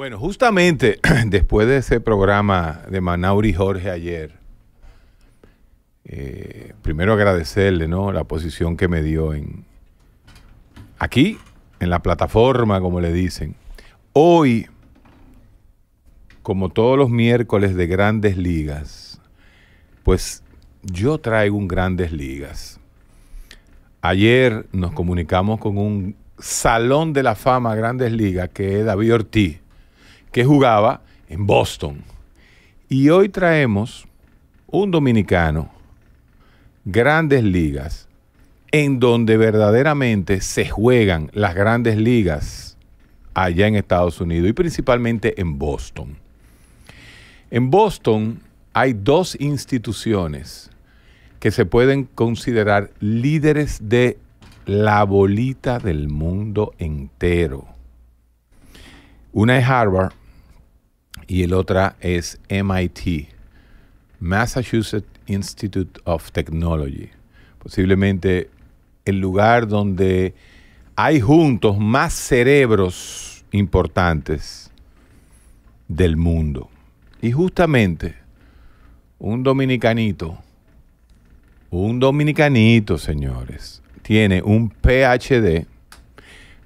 Bueno, justamente después de ese programa de Manauri Jorge ayer, eh, primero agradecerle ¿no? la posición que me dio en aquí, en la plataforma, como le dicen. Hoy, como todos los miércoles de grandes ligas, pues yo traigo un grandes ligas. Ayer nos comunicamos con un salón de la fama grandes ligas que es David Ortiz que jugaba en Boston. Y hoy traemos un dominicano, grandes ligas, en donde verdaderamente se juegan las grandes ligas allá en Estados Unidos y principalmente en Boston. En Boston hay dos instituciones que se pueden considerar líderes de la bolita del mundo entero. Una es Harvard y el otra es MIT, Massachusetts Institute of Technology. Posiblemente el lugar donde hay juntos más cerebros importantes del mundo. Y justamente un dominicanito, un dominicanito, señores, tiene un PhD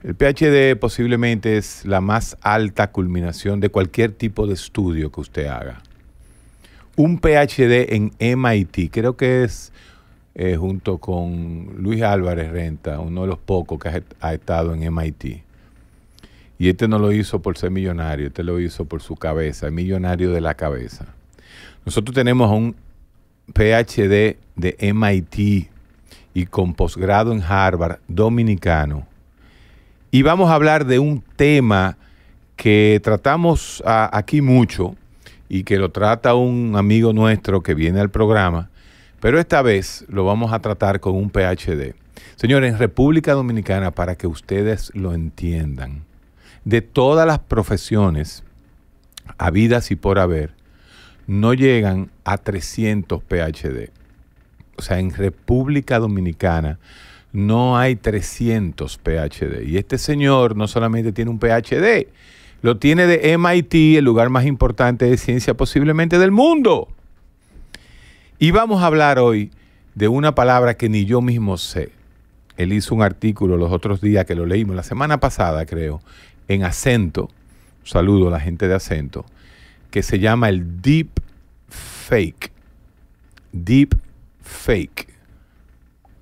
el PhD posiblemente es la más alta culminación de cualquier tipo de estudio que usted haga. Un PhD en MIT, creo que es eh, junto con Luis Álvarez Renta, uno de los pocos que ha, ha estado en MIT. Y este no lo hizo por ser millonario, este lo hizo por su cabeza, millonario de la cabeza. Nosotros tenemos un PhD de MIT y con posgrado en Harvard, dominicano, y vamos a hablar de un tema que tratamos aquí mucho y que lo trata un amigo nuestro que viene al programa, pero esta vez lo vamos a tratar con un PhD. Señores, en República Dominicana, para que ustedes lo entiendan, de todas las profesiones habidas y por haber, no llegan a 300 PhD. O sea, en República Dominicana no hay 300 PhD. Y este señor no solamente tiene un PhD, lo tiene de MIT, el lugar más importante de ciencia posiblemente del mundo. Y vamos a hablar hoy de una palabra que ni yo mismo sé. Él hizo un artículo los otros días que lo leímos, la semana pasada creo, en acento. saludo a la gente de acento, que se llama el deep fake. Deep fake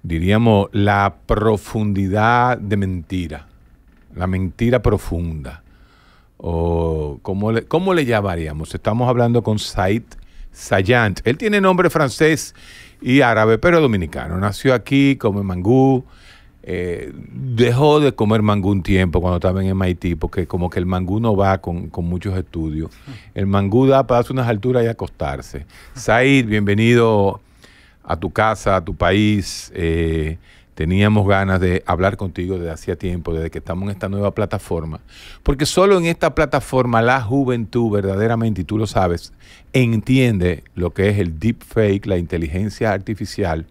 diríamos, la profundidad de mentira, la mentira profunda, o ¿cómo le, le llamaríamos? Estamos hablando con Said Sayant. Él tiene nombre francés y árabe, pero dominicano. Nació aquí, come mangú. Eh, dejó de comer mangú un tiempo cuando estaba en MIT, porque como que el mangú no va con, con muchos estudios. El mangú da para hacer unas alturas y acostarse. Said, bienvenido a tu casa, a tu país. Eh, teníamos ganas de hablar contigo desde hacía tiempo, desde que estamos en esta nueva plataforma. Porque solo en esta plataforma la juventud verdaderamente, y tú lo sabes, entiende lo que es el deepfake, la inteligencia artificial,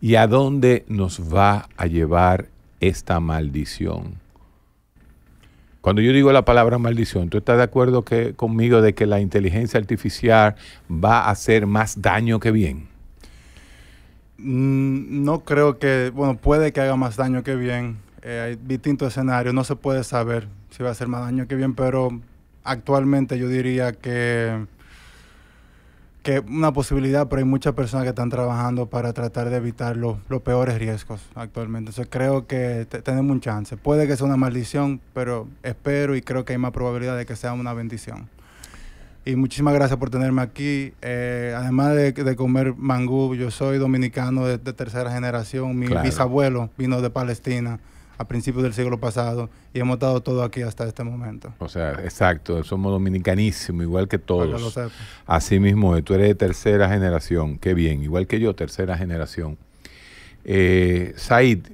y a dónde nos va a llevar esta maldición. Cuando yo digo la palabra maldición, ¿tú estás de acuerdo conmigo de que la inteligencia artificial va a hacer más daño que bien? Mm, no creo que, bueno, puede que haga más daño que bien. Eh, hay distintos escenarios, no se puede saber si va a hacer más daño que bien, pero actualmente yo diría que que una posibilidad, pero hay muchas personas que están trabajando para tratar de evitar los peores riesgos actualmente. Entonces creo que tenemos un chance. Puede que sea una maldición, pero espero y creo que hay más probabilidad de que sea una bendición. Y muchísimas gracias por tenerme aquí. Eh, además de, comer mangú, yo soy dominicano de, tercera generación. Mi bisabuelo vino de Palestina a principios del siglo pasado y hemos estado todo aquí hasta este momento. O sea, exacto, somos dominicanísimos, igual que todos. Así mismo, tú eres de tercera generación, qué bien, igual que yo, tercera generación. Eh, Said,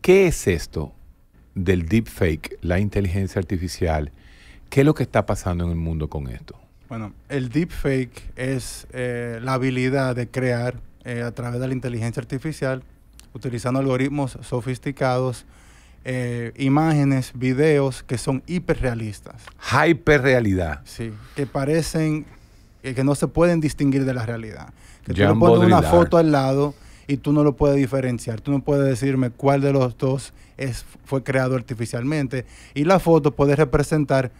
¿qué es esto del deepfake, la inteligencia artificial? ¿Qué es lo que está pasando en el mundo con esto? Bueno, el deepfake es eh, la habilidad de crear eh, a través de la inteligencia artificial, utilizando algoritmos sofisticados, eh, imágenes, videos que son hiperrealistas. Hiperrealidad. Sí, que parecen que no se pueden distinguir de la realidad. Que tú pones una foto al lado y tú no lo puedes diferenciar. Tú no puedes decirme cuál de los dos es, fue creado artificialmente. Y la foto puede representar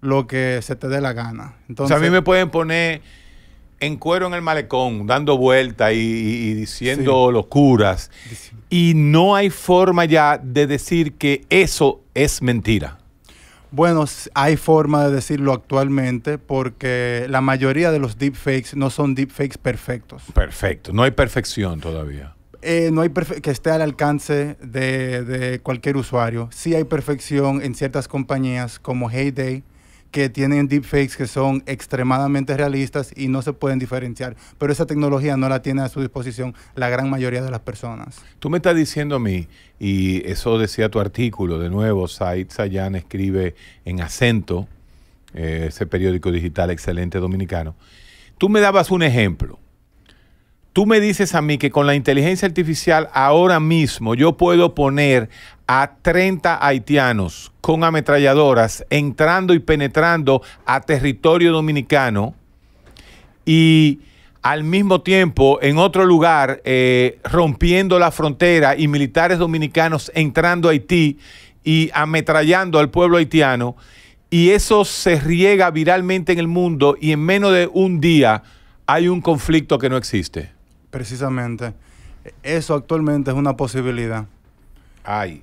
lo que se te dé la gana. Entonces, o a mí me pueden poner en cuero en el malecón, dando vueltas y, diciendo locuras. Y no hay forma ya de decir que eso es mentira. Bueno, hay forma de decirlo actualmente porque la mayoría de los deepfakes no son deepfakes perfectos. Perfecto, no hay perfección todavía. Eh, no hay que esté al alcance de, de, cualquier usuario. Sí hay perfección en ciertas compañías como Heyday, que tienen deepfakes que son extremadamente realistas y no se pueden diferenciar. Pero esa tecnología no la tiene a su disposición la gran mayoría de las personas. Tú me estás diciendo a mí, y eso decía tu artículo, de nuevo, Said Sayan escribe en acento, eh, ese periódico digital excelente dominicano. Tú me dabas un ejemplo Tú me dices a mí que con la inteligencia artificial ahora mismo yo puedo poner a 30 haitianos con ametralladoras entrando y penetrando a territorio dominicano y al mismo tiempo en otro lugar eh, rompiendo la frontera y militares dominicanos entrando a Haití y ametrallando al pueblo haitiano y eso se riega viralmente en el mundo y en menos de un día hay un conflicto que no existe. Precisamente. Eso actualmente es una posibilidad. ¡Ay!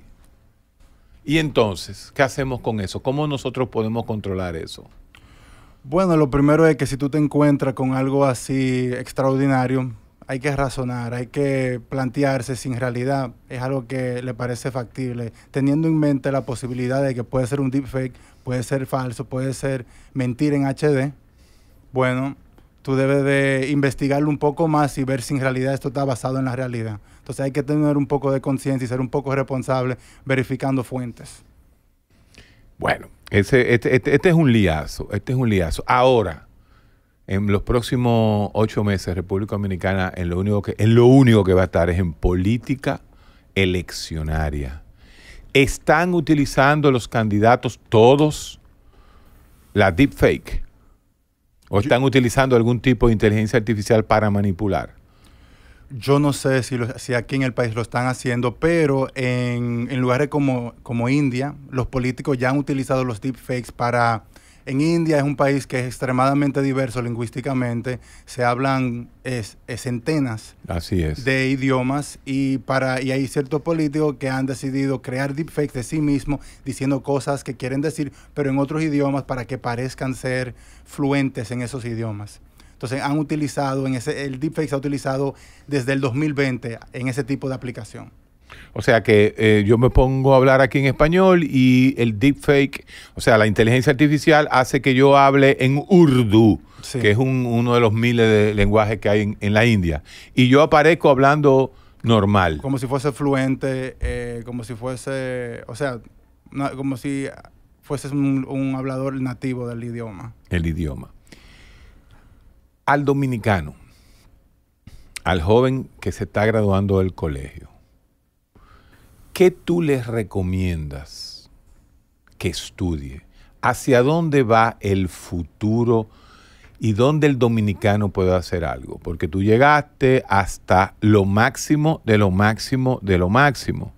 Y entonces, ¿qué hacemos con eso? ¿Cómo nosotros podemos controlar eso? Bueno, lo primero es que si tú te encuentras con algo así extraordinario, hay que razonar, hay que plantearse si en realidad es algo que le parece factible, teniendo en mente la posibilidad de que puede ser un deepfake, puede ser falso, puede ser mentir en HD. Bueno, tú debes de investigarlo un poco más y ver si en realidad esto está basado en la realidad. Entonces hay que tener un poco de conciencia y ser un poco responsable verificando fuentes. Bueno, este, este, este, es un liazo, este es un liazo. Ahora, en los próximos ocho meses, República Dominicana en lo único que, en lo único que va a estar es en política eleccionaria. Están utilizando los candidatos todos la deepfake ¿O están utilizando algún tipo de inteligencia artificial para manipular? Yo no sé si, aquí en el país lo están haciendo, pero en, lugares como, como India, los políticos ya han utilizado los deepfakes para en India es un país que es extremadamente diverso lingüísticamente, se hablan es, centenas de idiomas y, para, y hay ciertos políticos que han decidido crear deepfakes de sí mismos diciendo cosas que quieren decir, pero en otros idiomas para que parezcan ser fluentes en esos idiomas. Entonces han utilizado, en ese, el deepfake se ha utilizado desde el 2020 en ese tipo de aplicación. O sea que eh, yo me pongo a hablar aquí en español y el deepfake, o sea, la inteligencia artificial hace que yo hable en urdu, que es un, uno de los miles de lenguajes que hay en, la India. Y yo aparezco hablando normal. Como si fuese fluente, eh, como si fuese, o sea, como si fuese un hablador nativo del idioma. El idioma. Al dominicano, al joven que se está graduando del colegio ¿Qué tú les recomiendas que estudie? ¿Hacia dónde va el futuro y dónde el dominicano puede hacer algo? Porque tú llegaste hasta lo máximo de lo máximo de lo máximo.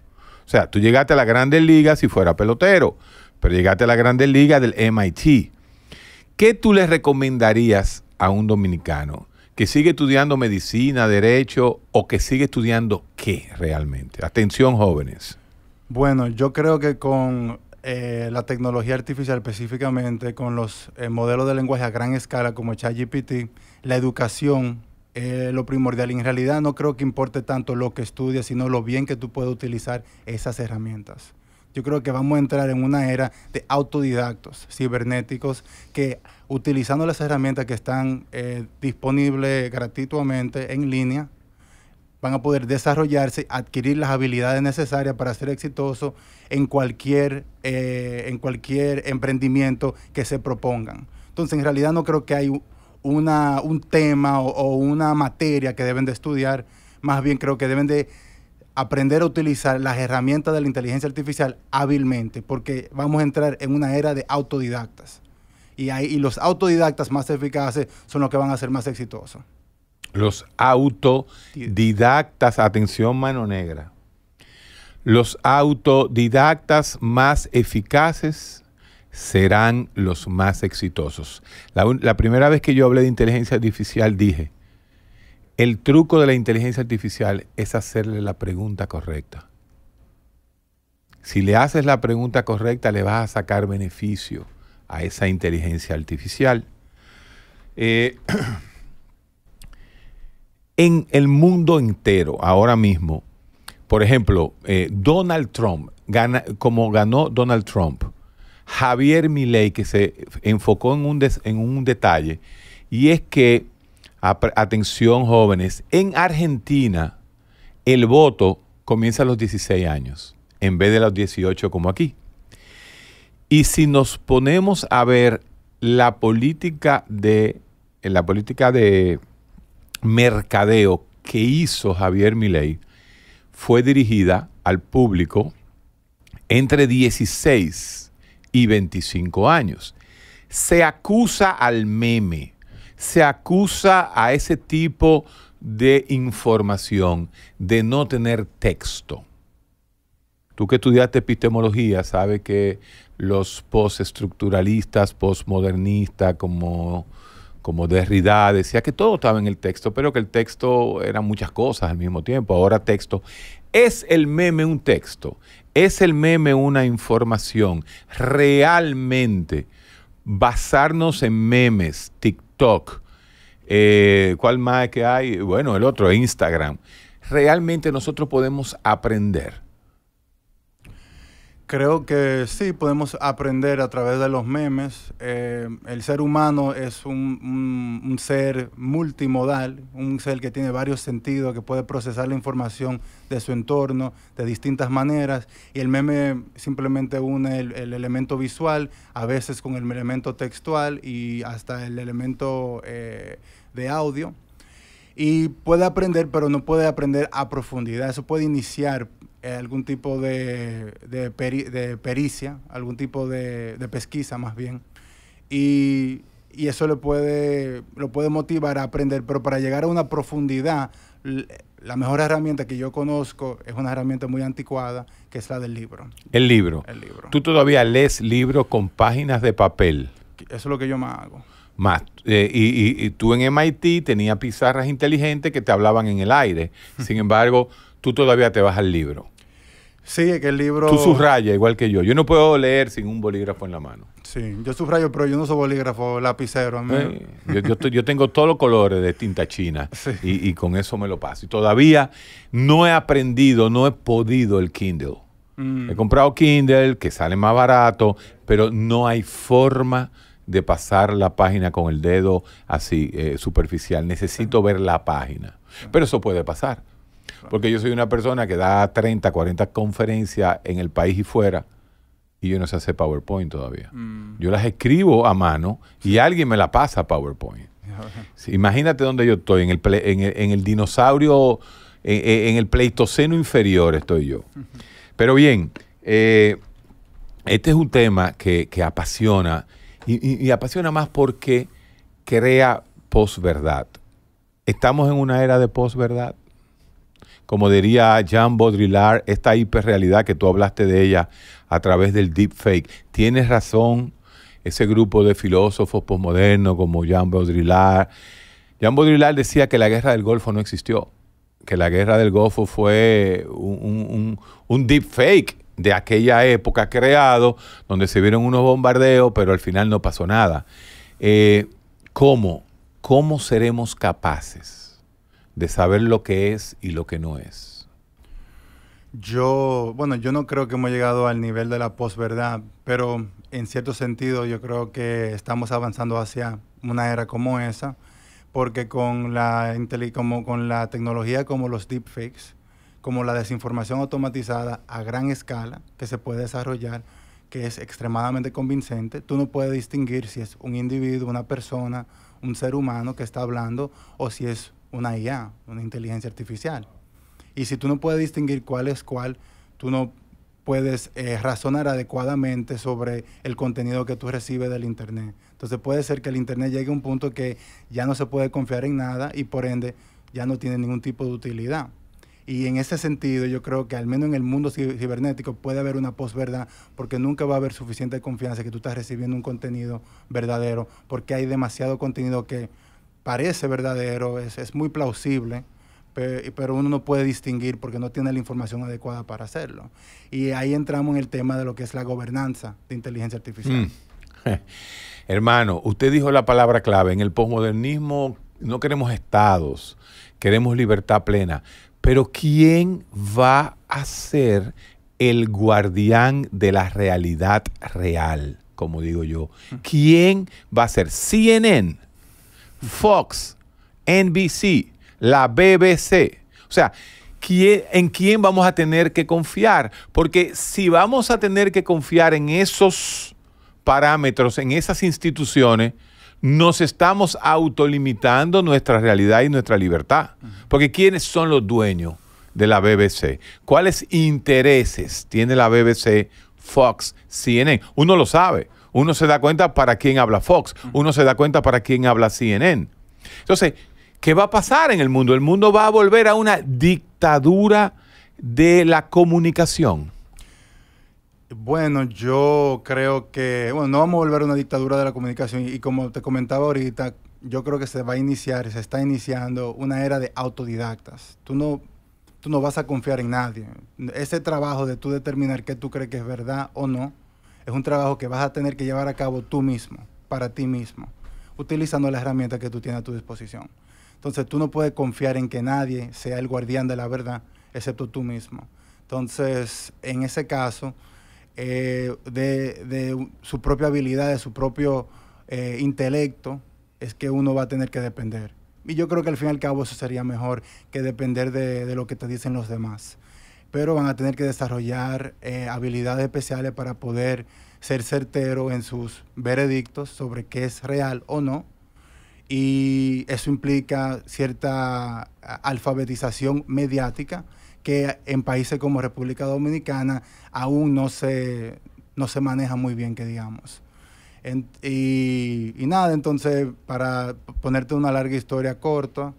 O sea, tú llegaste a la Grandes liga si fuera pelotero, pero llegaste a la Grandes liga del MIT. ¿Qué tú les recomendarías a un dominicano? que sigue estudiando medicina, derecho o que sigue estudiando qué realmente? Atención jóvenes. Bueno, yo creo que con eh, la tecnología artificial específicamente, con los eh, modelos de lenguaje a gran escala como ChatGPT, la educación es lo primordial. En realidad no creo que importe tanto lo que estudias, sino lo bien que tú puedes utilizar esas herramientas yo creo que vamos a entrar en una era de autodidactos cibernéticos que utilizando las herramientas que están eh, disponibles gratuitamente en línea, van a poder desarrollarse, adquirir las habilidades necesarias para ser exitosos en cualquier, eh, en cualquier emprendimiento que se propongan. Entonces, en realidad no creo que hay un tema o una materia que deben de estudiar, más bien creo que deben de aprender a utilizar las herramientas de la inteligencia artificial hábilmente, porque vamos a entrar en una era de autodidactas. Y, los autodidactas más eficaces son los que van a ser más exitosos. Los autodidactas, atención mano negra, los autodidactas más eficaces serán los más exitosos. la primera vez que yo hablé de inteligencia artificial dije, el truco de la inteligencia artificial es hacerle la pregunta correcta. Si le haces la pregunta correcta, le vas a sacar beneficio a esa inteligencia artificial. Eh, en el mundo entero, ahora mismo, por ejemplo, eh, Donald Trump, gana, como ganó Donald Trump, Javier Milei, que se enfocó en un, en un detalle, y es que atención jóvenes, en Argentina el voto comienza a los 16 años en vez de los 18 como aquí. Y si nos ponemos a ver la política de eh, la política de mercadeo que hizo Javier Milei fue dirigida al público entre 16 y 25 años. Se acusa al meme se acusa a ese tipo de información de no tener texto. Tú que estudiaste epistemología, sabes que los postestructuralistas, postmodernistas, como, como Derrida, decía que todo estaba en el texto, pero que el texto era muchas cosas al mismo tiempo. Ahora texto. ¿Es el meme un texto? ¿Es el meme una información? Realmente, basarnos en memes, TikTok, Talk, eh, ¿Cuál más que hay? Bueno, el otro, Instagram. Realmente nosotros podemos aprender Creo que sí, podemos aprender a través de los memes. Eh, el ser humano es un, ser multimodal, un ser que tiene varios sentidos, que puede procesar la información de su entorno de distintas maneras. Y el meme simplemente une el, elemento visual, a veces con el elemento textual y hasta el elemento eh, de audio. Y puede aprender, pero no puede aprender a profundidad. Eso puede iniciar eh, algún tipo de, de, pericia, algún tipo de, pesquisa más bien. Y, y, eso le puede, lo puede motivar a aprender, pero para llegar a una profundidad, la mejor herramienta que yo conozco es una herramienta muy anticuada, que es la del libro. El libro. El libro. ¿Tú todavía lees libros con páginas de papel? Eso es lo que yo más hago más. Eh, y, tú en MIT tenías pizarras inteligentes que te hablaban en el aire. Sin embargo, tú todavía te vas al libro. Sí, es que el libro. Tú subrayas igual que yo. Yo no puedo leer sin un bolígrafo en la mano. Sí, yo subrayo, pero yo no soy bolígrafo, lapicero. Eh, yo, tengo todos los colores de tinta china y, con eso me lo paso. Y todavía no he aprendido, no he podido el Kindle. Mm. He comprado Kindle, que sale más barato, pero no hay forma de pasar la página con el dedo así eh, superficial. Necesito ver la página. Pero eso puede pasar. Porque yo soy una persona que da 30, 40 conferencias en el país y fuera y yo no sé hacer PowerPoint todavía. Mm. Yo las escribo a mano y alguien me la pasa a PowerPoint. imagínate dónde yo estoy, en el, en el, dinosaurio, en, el pleistoceno inferior estoy yo. Pero bien, eh, este es un tema que, apasiona y, y apasiona más porque crea posverdad. Estamos en una era de posverdad como diría Jean Baudrillard, esta hiperrealidad que tú hablaste de ella a través del deepfake. Tienes razón, ese grupo de filósofos posmodernos como Jean Baudrillard. Jean Baudrillard decía que la guerra del Golfo no existió, que la guerra del Golfo fue un, deepfake de aquella época creado, donde se vieron unos bombardeos, pero al final no pasó nada. Eh, ¿Cómo? ¿Cómo seremos capaces? de saber lo que es y lo que no es? Yo, bueno, yo no creo que hemos llegado al nivel de la posverdad, pero en cierto sentido yo creo que estamos avanzando hacia una era como esa, porque con la, como, con la tecnología como los deepfakes, como la desinformación automatizada a gran escala que se puede desarrollar, que es extremadamente convincente, tú no puedes distinguir si es un individuo, una persona, un ser humano que está hablando o si es una IA, una inteligencia artificial. Y si tú no puedes distinguir cuál es cuál, tú no puedes eh, razonar adecuadamente sobre el contenido que tú recibes del Internet. Entonces puede ser que el Internet llegue a un punto que ya no se puede confiar en nada y por ende ya no tiene ningún tipo de utilidad. Y en ese sentido yo creo que al menos en el mundo cibernético puede haber una posverdad porque nunca va a haber suficiente confianza que tú estás recibiendo un contenido verdadero porque hay demasiado contenido que parece verdadero, es, muy plausible, pero, uno no puede distinguir porque no tiene la información adecuada para hacerlo. Y ahí entramos en el tema de lo que es la gobernanza de inteligencia artificial. Mm. Hermano, usted dijo la palabra clave, en el posmodernismo no queremos estados, queremos libertad plena, pero ¿quién va a ser el guardián de la realidad real? Como digo yo, mm. ¿quién va a ser? CNN. Fox, NBC, la BBC. O sea, ¿en quién vamos a tener que confiar? Porque si vamos a tener que confiar en esos parámetros, en esas instituciones, nos estamos autolimitando nuestra realidad y nuestra libertad. Porque ¿quiénes son los dueños de la BBC? ¿Cuáles intereses tiene la BBC, Fox, CNN? Uno lo sabe. Uno se da cuenta para quién habla Fox, uno se da cuenta para quién habla CNN. Entonces, ¿qué va a pasar en el mundo? El mundo va a volver a una dictadura de la comunicación. Bueno, yo creo que, bueno, no vamos a volver a una dictadura de la comunicación y como te comentaba ahorita, yo creo que se va a iniciar, se está iniciando una era de autodidactas. Tú no, tú no vas a confiar en nadie. Ese trabajo de tú determinar qué tú crees que es verdad o no, es un trabajo que vas a tener que llevar a cabo tú mismo, para ti mismo, utilizando las herramientas que tú tienes a tu disposición. Entonces tú no puedes confiar en que nadie sea el guardián de la verdad, excepto tú mismo. Entonces, en ese caso, eh, de, su propia habilidad, de su propio eh, intelecto, es que uno va a tener que depender. Y yo creo que al fin y al cabo eso sería mejor que depender de lo que te dicen los demás pero van a tener que desarrollar eh, habilidades especiales para poder ser certero en sus veredictos sobre qué es real o no. Y eso implica cierta alfabetización mediática que en países como República Dominicana aún no se, no se maneja muy bien, que digamos. y, y nada, entonces, para ponerte una larga historia corta,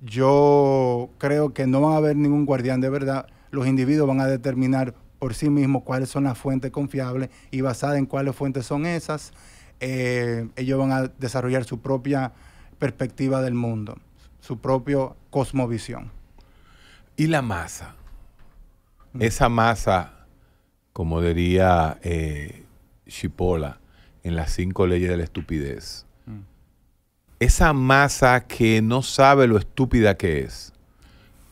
yo creo que no va a haber ningún guardián de verdad los individuos van a determinar por sí mismos cuáles son las fuentes confiables y basada en cuáles fuentes son esas, eh, ellos van a desarrollar su propia perspectiva del mundo, su propia cosmovisión. ¿Y la masa? Esa masa, como diría eh, Chipola en las cinco leyes de la estupidez, mm. esa masa que no sabe lo estúpida que es,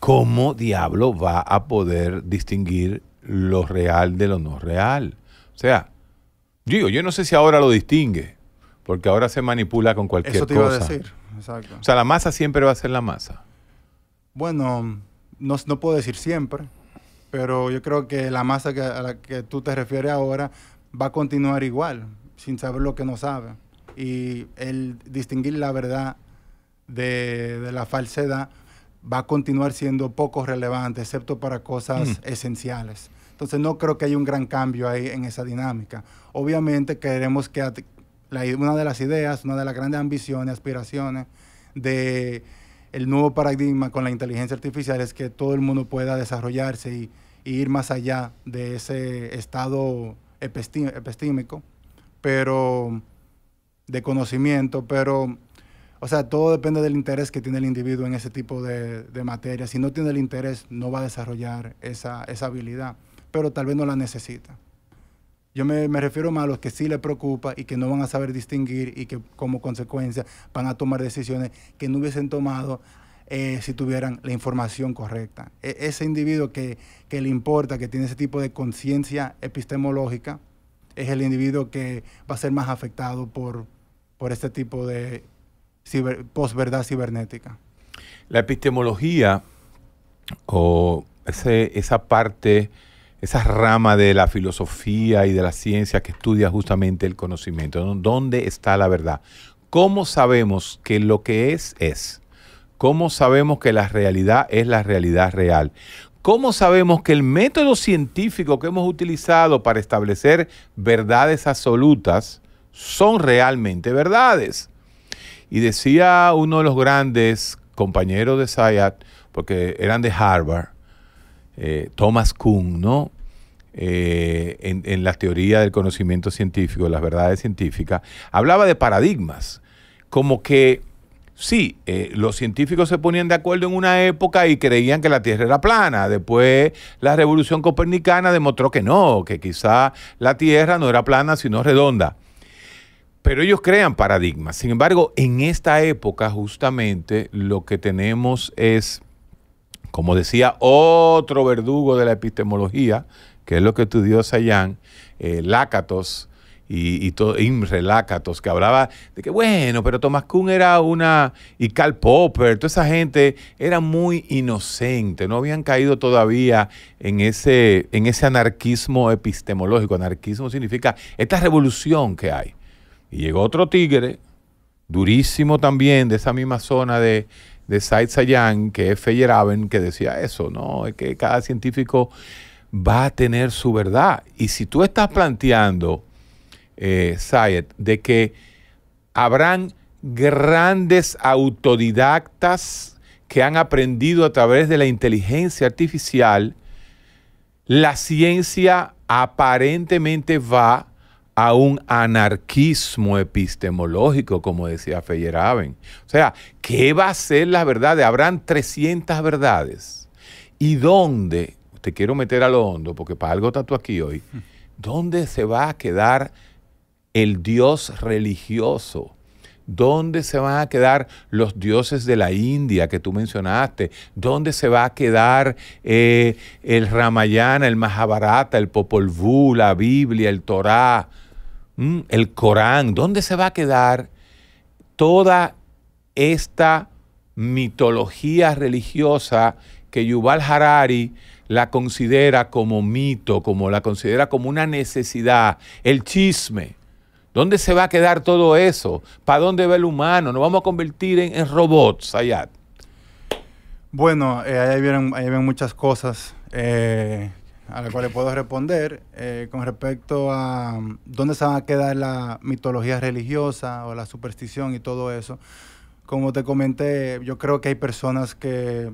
¿cómo diablo va a poder distinguir lo real de lo no real? O sea, digo, yo no sé si ahora lo distingue, porque ahora se manipula con cualquier cosa. Eso te Iba a decir, exacto. O sea, la masa siempre va a ser la masa. Bueno, no, puedo decir siempre, pero yo creo que la masa que, a la que tú te refieres ahora va a continuar igual, sin saber lo que no sabe. Y el distinguir la verdad de, de la falsedad va a continuar siendo poco relevante, excepto para cosas esenciales. Entonces no creo que haya un gran cambio ahí en esa dinámica. Obviamente queremos que una de las ideas, una de las grandes ambiciones, aspiraciones de el nuevo paradigma con la inteligencia artificial es que todo el mundo pueda desarrollarse y, ir más allá de ese estado epistémico, pero de conocimiento, pero o sea, todo depende del interés que tiene el individuo en ese tipo de, materia. Si no tiene el interés, no va a desarrollar esa, habilidad, pero tal vez no la necesita. Yo me, refiero más a los que sí le preocupa y que no van a saber distinguir y que como consecuencia van a tomar decisiones que no hubiesen tomado eh, si tuvieran la información correcta. E, ese individuo que, le importa, que tiene ese tipo de conciencia epistemológica, es el individuo que va a ser más afectado por, por este tipo de posverdad cibernética. La epistemología o esa parte, esa rama de la filosofía y de la ciencia que estudia justamente el conocimiento, ¿dónde está la verdad? ¿Cómo sabemos que lo que es es? ¿Cómo sabemos que la realidad es la realidad real? ¿Cómo sabemos que el método científico que hemos utilizado para establecer verdades absolutas son realmente verdades? Y decía uno de los grandes compañeros de Zayat, porque eran de Harvard, eh, Thomas Kuhn, ¿no? Eh, en, la teoría del conocimiento científico, las verdades científicas, hablaba de paradigmas, como que sí, eh, los científicos se ponían de acuerdo en una época y creían que la Tierra era plana, después la revolución copernicana demostró que no, que quizá la Tierra no era plana sino redonda pero ellos crean paradigmas. Sin embargo, en esta época justamente lo que tenemos es, como decía otro verdugo de la epistemología, que es lo que estudió Sayán, eh, Lácatos y, y Imre Lácatos, que hablaba de que, bueno, pero Thomas Kuhn era una, y Karl Popper, toda esa gente era muy inocente, no habían caído todavía en ese, en ese anarquismo epistemológico. Anarquismo significa esta revolución que hay. Y llegó otro tigre, durísimo también, de esa misma zona de, de Said Sayan, que es Feyeraben, que decía eso, ¿no? Es que cada científico va a tener su verdad. Y si tú estás planteando, eh, de que habrán grandes autodidactas que han aprendido a través de la inteligencia artificial, la ciencia aparentemente va a un anarquismo epistemológico, como decía Feyerabend. O sea, ¿qué va a ser la verdad? Habrán 300 verdades. ¿Y dónde? Te quiero meter a lo hondo, porque para algo está tú aquí hoy. ¿Dónde se va a quedar el dios religioso? ¿Dónde se van a quedar los dioses de la India que tú mencionaste? ¿Dónde se va a quedar eh, el Ramayana, el Mahabharata, el Popol Vuh, la Biblia, el Torá? Mm, el Corán, ¿dónde se va a quedar toda esta mitología religiosa que Yuval Harari la considera como mito, como la considera como una necesidad, el chisme? ¿Dónde se va a quedar todo eso? ¿Para dónde va el humano? ¿Nos vamos a convertir en, robots, allá? Bueno, eh, ahí, vieron, muchas cosas. Eh, a la cual le puedo responder eh, con respecto a mm, dónde se va a quedar la mitología religiosa o la superstición y todo eso. Como te comenté, yo creo que hay personas que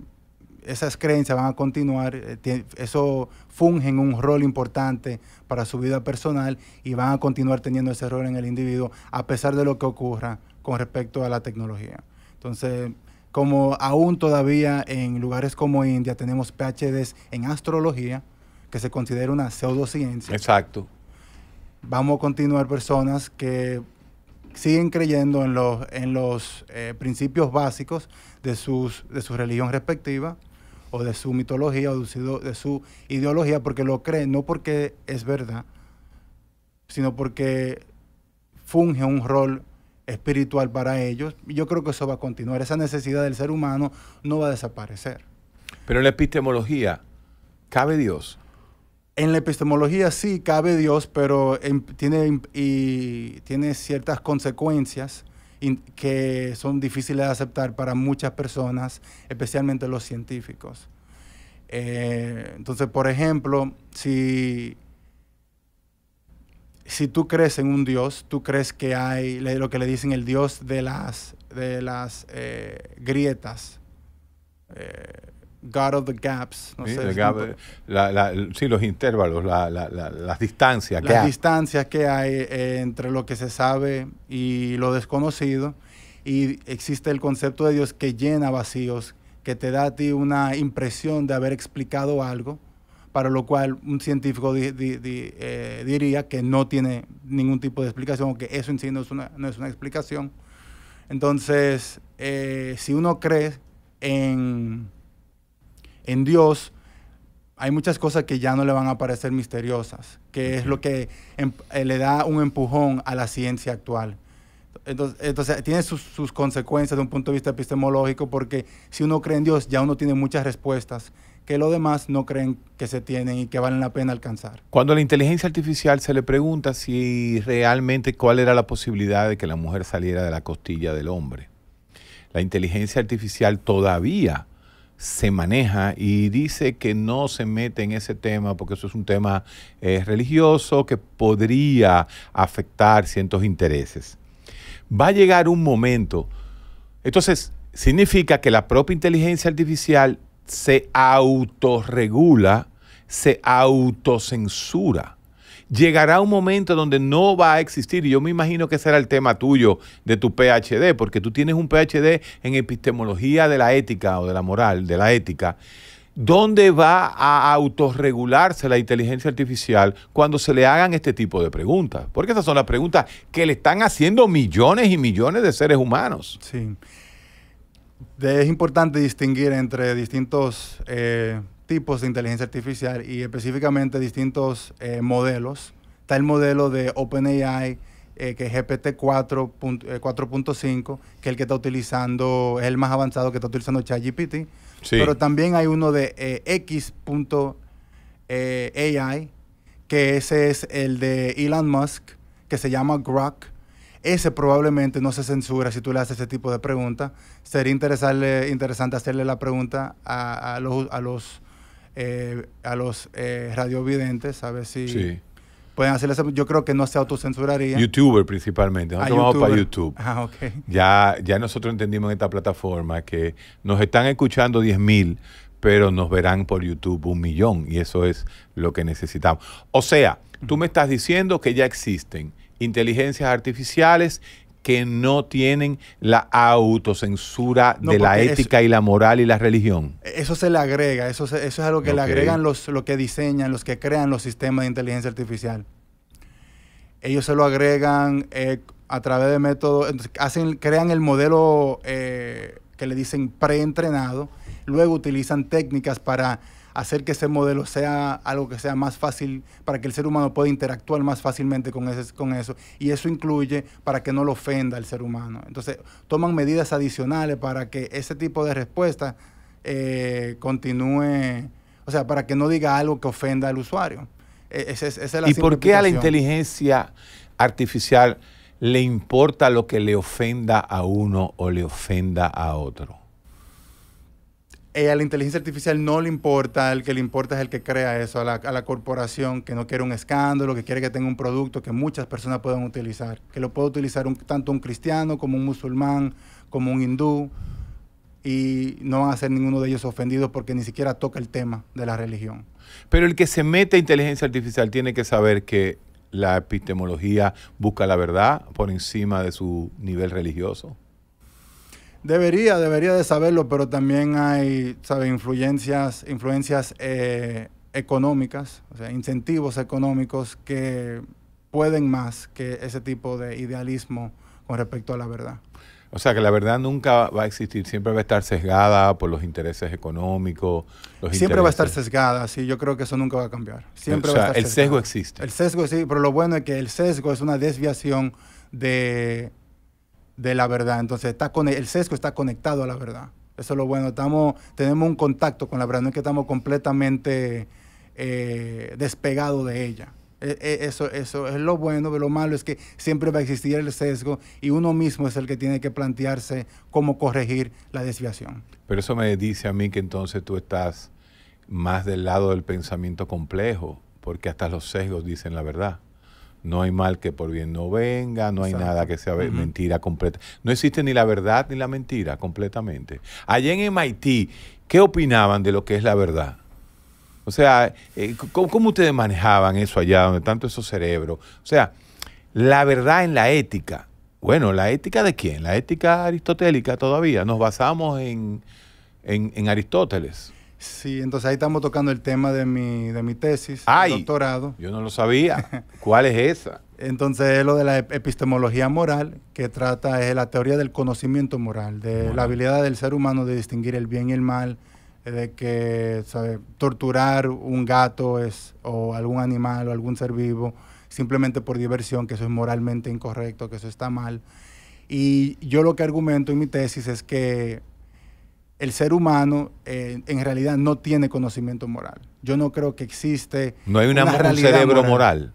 esas creencias van a continuar, eh, ...eso funge en un rol importante para su vida personal y van a continuar teniendo ese rol en el individuo a pesar de lo que ocurra con respecto a la tecnología. Entonces, como aún todavía en lugares como India tenemos PhDs en astrología, que se considera una pseudociencia. Exacto. Vamos a continuar personas que siguen creyendo en los, en los eh, principios básicos de, sus, de su religión respectiva o de su mitología o de su, de su ideología porque lo creen, no porque es verdad, sino porque funge un rol espiritual para ellos. Y yo creo que eso va a continuar. Esa necesidad del ser humano no va a desaparecer. Pero en la epistemología, ¿cabe Dios? en la epistemología sí cabe Dios, pero em, tiene, y, tiene ciertas consecuencias que son difíciles de aceptar para muchas personas, especialmente los científicos. Eh, entonces, por ejemplo, si, si tú crees en un Dios, tú crees que hay lo que le dicen el Dios de las, de las eh, grietas. Eh, God of the Gaps. No sí, los intervalos, la, las distancias. Las distancias que hay eh, entre lo que se sabe y lo desconocido. Y existe el concepto de Dios que llena vacíos, que te da a ti una impresión de haber explicado algo, para lo cual un científico eh, diría que no tiene ningún tipo de explicación o que eso en sí no es una, no es una explicación. Entonces, eh, si uno cree en en Dios, hay muchas cosas que ya no le van a parecer misteriosas, que es lo que em, eh, le da un empujón a la ciencia actual. Entonces, tiene sus, sus, consecuencias de un punto de vista epistemológico, porque si uno cree en Dios, ya uno tiene muchas respuestas que los demás no creen que se tienen y que valen la pena alcanzar. Cuando a la inteligencia artificial se le pregunta si realmente cuál era la posibilidad de que la mujer saliera de la costilla del hombre, la inteligencia artificial todavía se maneja y dice que no se mete en ese tema porque eso es un tema eh, religioso que podría afectar ciertos intereses. Va a llegar un momento. Entonces, significa que la propia inteligencia artificial se autorregula, se autocensura llegará un momento donde no va a existir, y yo me imagino que será el tema tuyo de tu PhD, porque tú tienes un PhD en epistemología de la ética o de la moral, de la ética, ¿dónde va a autorregularse la inteligencia artificial cuando se le hagan este tipo de preguntas? Porque esas son las preguntas que le están haciendo millones y millones de seres humanos. Sí. Es importante distinguir entre distintos eh, tipos de inteligencia artificial y específicamente distintos eh, modelos. Está el modelo de OpenAI, eh, que es GPT 4.5, eh, que es el que está utilizando, es el más avanzado que está utilizando ChatGPT. Sí. Pero también hay uno de X.AI, que ese es el de Elon Musk, que se llama Grok ese probablemente no se censura si tú le haces ese tipo de preguntas. Sería interesante hacerle la pregunta a, los, eh, a los eh, radiovidentes, a ver si pueden hacer eso. Yo creo que no se autocensuraría. YouTuber principalmente, ah, nosotros vamos para YouTube. Ah, ya, ya nosotros entendimos en esta plataforma que nos están escuchando 10.000 mil, pero nos verán por YouTube un millón y eso es lo que necesitamos. O sea, tú me estás diciendo que ya existen inteligencias artificiales que no tienen la autocensura de la ética y la moral y la religión. Eso se le agrega, eso, es eso es algo que le agregan los lo que diseñan, los que crean los sistemas de inteligencia artificial. Ellos se lo agregan eh, a través de métodos, hacen, crean el modelo eh, que le dicen preentrenado, luego utilizan técnicas para hacer que ese modelo sea algo que sea más fácil, para que el ser humano pueda interactuar más fácilmente con, ese, con eso. Y eso incluye para que no lo ofenda al ser humano. Entonces, toman medidas adicionales para que ese tipo de respuesta eh, continúe, o sea, para que no diga algo que ofenda al usuario. E, es la ¿Y por qué a la inteligencia artificial le importa lo que le ofenda a uno o le ofenda a otro? Eh, a la inteligencia artificial no le importa, el que le importa es el que crea eso, a la, corporación que no quiere un escándalo, que quiere que tenga un producto que muchas personas puedan utilizar, que lo pueda utilizar un, tanto un cristiano como un musulmán, como un hindú, y no van a ser ninguno de ellos ofendidos porque ni siquiera toca el tema de la religión. Pero el que se mete a inteligencia artificial tiene que saber que la epistemología busca la verdad por encima de su nivel religioso. Debería, debería de saberlo, pero también hay, ¿sabe? Influencias, influencias eh, económicas, o sea, incentivos económicos que pueden más que ese tipo de idealismo con respecto a la verdad. O sea, que la verdad nunca va a existir, siempre va a estar sesgada por los intereses económicos. siempre va a estar sesgada, sí, yo creo que eso nunca va a cambiar. Siempre el sesgo existe. El sesgo sí, pero lo bueno es que el sesgo es una desviación de de la verdad. Entonces está con el sesgo está conectado a la verdad. Eso es lo bueno. Estamos, tenemos un contacto con la verdad, no es que estamos completamente eh, despegados de ella. E, e, eso, eso es lo bueno, pero lo malo es que siempre va a existir el sesgo y uno mismo es el que tiene que plantearse cómo corregir la desviación. Pero eso me dice a mí que entonces tú estás más del lado del pensamiento complejo, porque hasta los sesgos dicen la verdad. No hay mal que por bien no venga, no hay nada que sea mentira completa. No existe ni la verdad ni la mentira completamente. Allá en MIT, ¿qué opinaban de lo que es la verdad? O sea, eh, ¿cómo, ustedes manejaban eso allá, donde tanto esos cerebros? O sea, la verdad en la ética. Bueno, ¿la ética de quién? La ética aristotélica todavía. Nos basamos en, en Aristóteles. Sí, entonces ahí estamos tocando el tema de mi, de mi tesis, doctorado. Yo no lo sabía. ¿Cuál es esa? Entonces es lo de la epistemología moral, que trata es la teoría del conocimiento moral, de la habilidad del ser humano de distinguir el bien y el mal, de que torturar un gato es, o algún animal o algún ser vivo simplemente por diversión, que eso es moralmente incorrecto, que eso está mal. Y yo lo que argumento en mi tesis es que el ser humano eh, en realidad no tiene conocimiento moral. Yo no creo que existe. No hay una, un cerebro moral.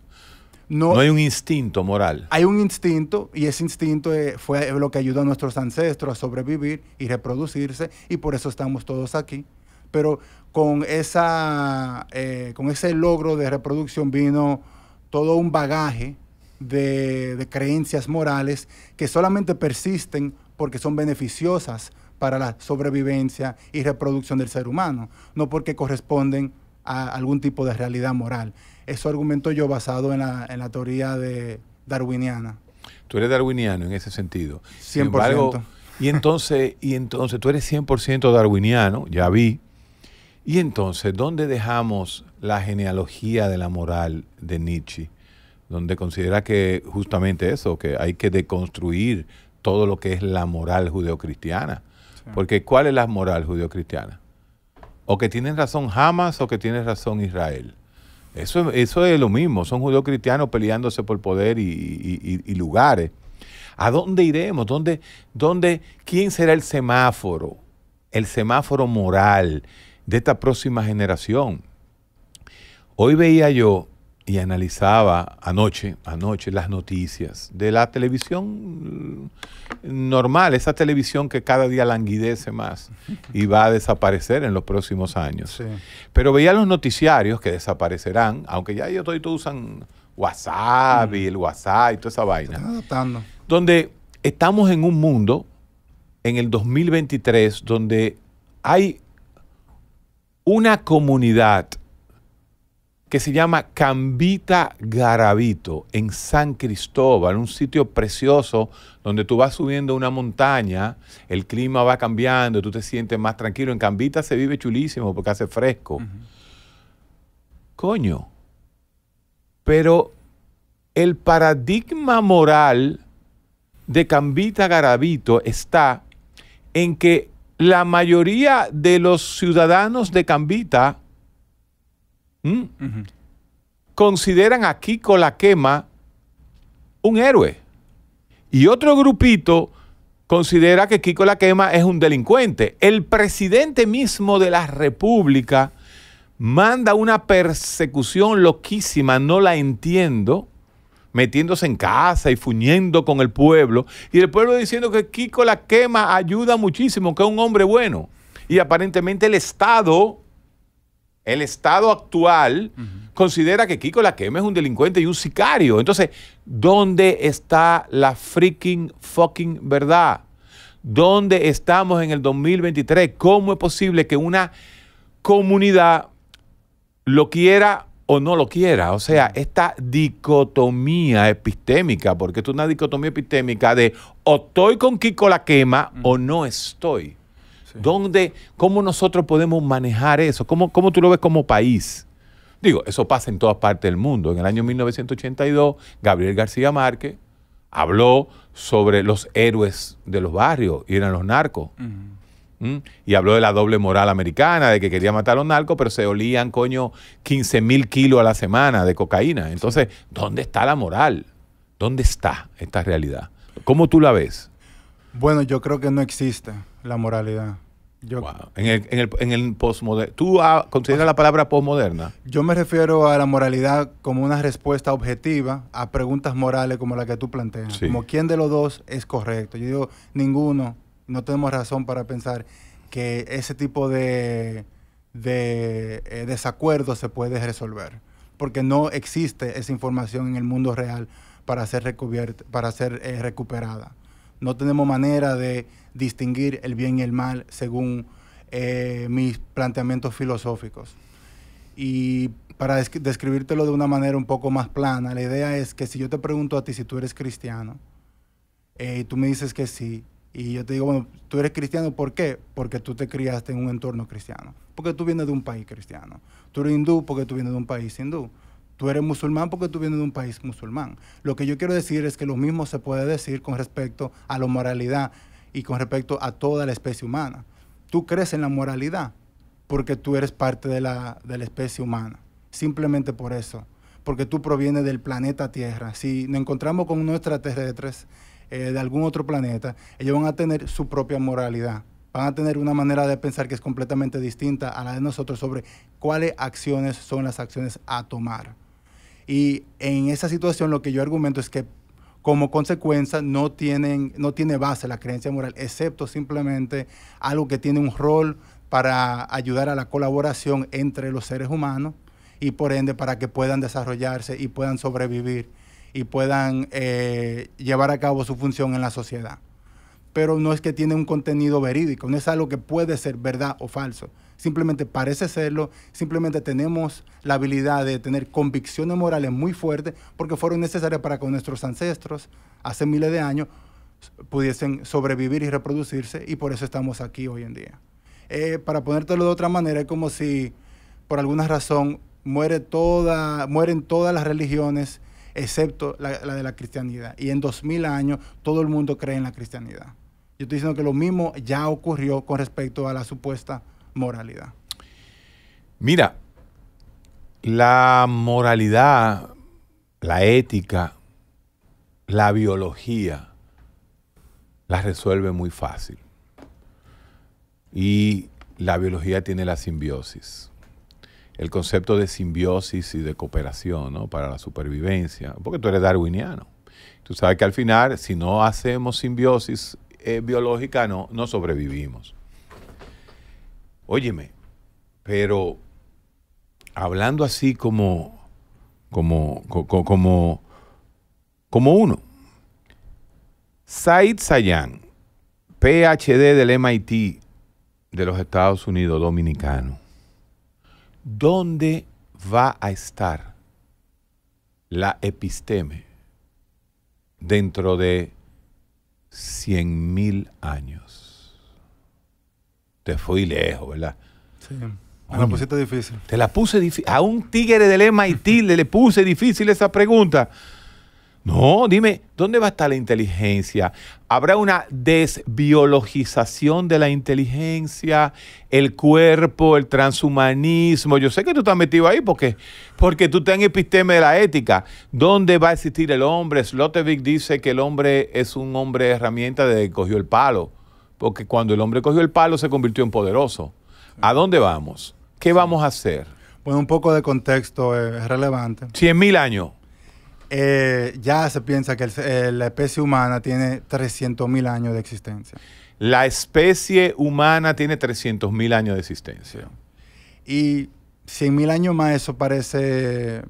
No, hay un instinto moral. Hay un instinto y ese instinto eh, fue lo que ayudó a nuestros ancestros a sobrevivir y reproducirse y por eso estamos todos aquí. Pero con, esa, eh, con ese logro de reproducción vino todo un bagaje de creencias morales que solamente persisten porque son beneficiosas para la sobrevivencia y reproducción del ser humano, no porque corresponden a algún tipo de realidad moral. Eso argumento yo basado en la, teoría de darwiniana. Tú eres darwiniano en ese sentido. 100%. y entonces, y entonces tú eres 100% darwiniano, ya vi. Y entonces, ¿dónde dejamos la genealogía de la moral de Nietzsche? Donde considera que justamente eso, que hay que deconstruir todo lo que es la moral judeocristiana. Porque ¿cuál es la moral judio-cristiana? O que tienen razón Hamas o que tienen razón Israel. Eso, eso es lo mismo, son judío cristianos peleándose por poder y, lugares. ¿A dónde iremos? ¿Dónde, dónde, ¿Quién será el semáforo? El semáforo moral de esta próxima generación. Hoy veía yo y analizaba anoche, anoche las noticias de la televisión mm, normal, esa televisión que cada día languidece más y va a desaparecer en los próximos años. Pero veía los noticiarios que desaparecerán, aunque ya ellos todos usan WhatsApp y mm. el WhatsApp y toda esa vaina. Donde estamos en un mundo, en el 2023, donde hay una comunidad que se llama Cambita Garabito en San Cristóbal, un sitio precioso donde tú vas subiendo una montaña, el clima va cambiando, tú te sientes más tranquilo. En Cambita se vive chulísimo porque hace fresco. Coño, pero el paradigma moral de Cambita Garavito está en que la mayoría de los ciudadanos de Cambita ¿Mm? Consideran a Kiko la quema un héroe. Y otro grupito considera que Kiko la quema es un delincuente. El presidente mismo de la República manda una persecución loquísima, no la entiendo, metiéndose en casa y fuñendo con el pueblo, y el pueblo diciendo que Kiko la quema ayuda muchísimo, que es un hombre bueno. Y aparentemente el Estado el Estado actual considera que Kiko la Quema es un delincuente y un sicario. Entonces, ¿dónde está la freaking fucking verdad? ¿Dónde estamos en el 2023? ¿Cómo es posible que una comunidad lo quiera o no lo quiera? O sea, esta dicotomía epistémica, porque esto es una dicotomía epistémica de o estoy con Kiko la quema o no estoy. ¿Cómo nosotros podemos manejar eso? ¿Cómo, tú lo ves como país? Digo, eso pasa en todas partes del mundo. En el año 1982, Gabriel García Márquez habló sobre los héroes de los barrios y eran los narcos. ¿Mm? Y habló de la doble moral americana, de que quería matar a los narcos, pero se olían, coño, 15 mil kilos a la semana de cocaína. Entonces, ¿dónde está la moral? ¿Dónde está esta realidad? ¿Cómo tú la ves? Bueno, yo creo que no existe la moralidad. Yo, En el, en el, postmoderno. ¿Tú ah, consideras la palabra postmoderna? Yo me refiero a la moralidad como una respuesta objetiva a preguntas morales como la que tú planteas. Como quién de los dos es correcto. Yo digo, ninguno. No tenemos razón para pensar que ese tipo de, de eh, desacuerdo se puede resolver. Porque no existe esa información en el mundo real para ser, para ser eh, recuperada. No tenemos manera de distinguir el bien y el mal según eh, mis planteamientos filosóficos. Y para describírtelo de una manera un poco más plana, la idea es que si yo te pregunto a ti si tú eres cristiano, y eh, tú me dices que sí, y yo te digo, bueno, tú eres cristiano, ¿por qué? Porque tú te criaste en un entorno cristiano, porque tú vienes de un país cristiano, tú eres hindú porque tú vienes de un país hindú, tú eres musulmán porque tú vienes de un país musulmán. Lo que yo quiero decir es que lo mismo se puede decir con respecto a la moralidad y con respecto a toda la especie humana. Tú crees en la moralidad porque tú eres parte de la, de la especie humana, simplemente por eso, porque tú provienes del planeta Tierra. Si nos encontramos con unos extraterrestres eh, de algún otro planeta, ellos van a tener su propia moralidad, van a tener una manera de pensar que es completamente distinta a la de nosotros sobre cuáles acciones son las acciones a tomar. Y en esa situación lo que yo argumento es que como consecuencia no, tienen, no tiene base la creencia moral, excepto simplemente algo que tiene un rol para ayudar a la colaboración entre los seres humanos y por ende para que puedan desarrollarse y puedan sobrevivir y puedan eh, llevar a cabo su función en la sociedad. Pero no es que tiene un contenido verídico, no es algo que puede ser verdad o falso, simplemente parece serlo, simplemente tenemos la habilidad de tener convicciones morales muy fuertes porque fueron necesarias para que nuestros ancestros hace miles de años pudiesen sobrevivir y reproducirse y por eso estamos aquí hoy en día. Eh, para ponértelo de otra manera, es como si por alguna razón muere toda, mueren todas las religiones excepto la, de la cristianidad. Y en 2000 años todo el mundo cree en la cristianidad. Yo estoy diciendo que lo mismo ya ocurrió con respecto a la supuesta moralidad? Mira, la moralidad, la ética, la biología, la resuelve muy fácil. Y la biología tiene la simbiosis. El concepto de simbiosis y de cooperación para la supervivencia, porque tú eres darwiniano. Tú sabes que al final, si no hacemos simbiosis eh, biológica, no, no sobrevivimos. Óyeme, pero hablando así como, como, como, como, uno. Said Sayan, PhD del MIT de los Estados Unidos Dominicano, ¿dónde va a estar la episteme dentro de mil años? te fui lejos, ¿verdad? Sí. Me la pusiste difícil. Te la puse difícil. A un tigre del MIT le, le puse difícil esa pregunta. No, dime, ¿dónde va a estar la inteligencia? ¿Habrá una desbiologización de la inteligencia, el cuerpo, el transhumanismo? Yo sé que tú estás metido ahí porque, porque tú te en episteme de la ética. ¿Dónde va a existir el hombre? slotevic dice que el hombre es un hombre herramienta de cogió el palo porque cuando el hombre cogió el palo se convirtió en poderoso. ¿A dónde vamos? ¿Qué vamos a hacer? Bueno, un poco de contexto eh, es relevante. ¿Cien mil años. Eh, ya se piensa que eh, la especie humana tiene 300 mil años de existencia. La especie humana tiene 300 mil años de existencia. Y 100 mil años más, eso parece.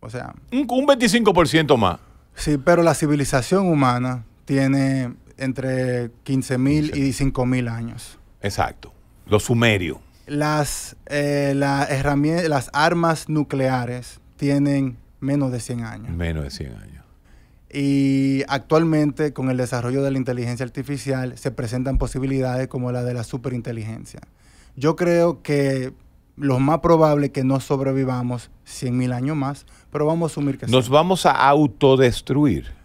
O sea. Un, un 25% más. Sí, pero la civilización humana tiene entre 15.000 y 5.000 años. Exacto. Lo sumerio. Las, eh, las armas nucleares tienen menos de 100 años. Menos de 100 años. Y actualmente, con el desarrollo de la inteligencia artificial, se presentan posibilidades como la de la superinteligencia. Yo creo que lo más probable es que no sobrevivamos 100.000 años más, pero vamos a asumir que Nos vamos a autodestruir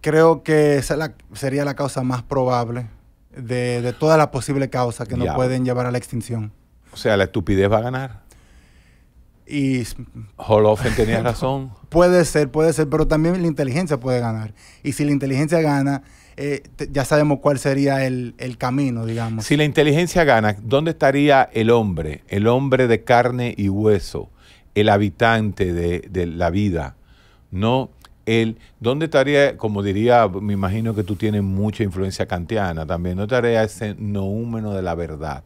creo que esa sería la causa más probable de, todas las posibles causas que nos pueden llevar a la extinción. O sea, la estupidez va a ganar. Y Holofen tenía razón. puede ser, puede ser, pero también la inteligencia puede ganar. Y si la inteligencia gana, eh, ya sabemos cuál sería el, camino, digamos. Si la inteligencia gana, ¿dónde estaría el hombre, el hombre de carne y hueso, el habitante de, de la vida? No el donde estaría como diría, me imagino que tú tienes mucha influencia kantiana también, ¿dónde estaría ese noúmeno de la verdad.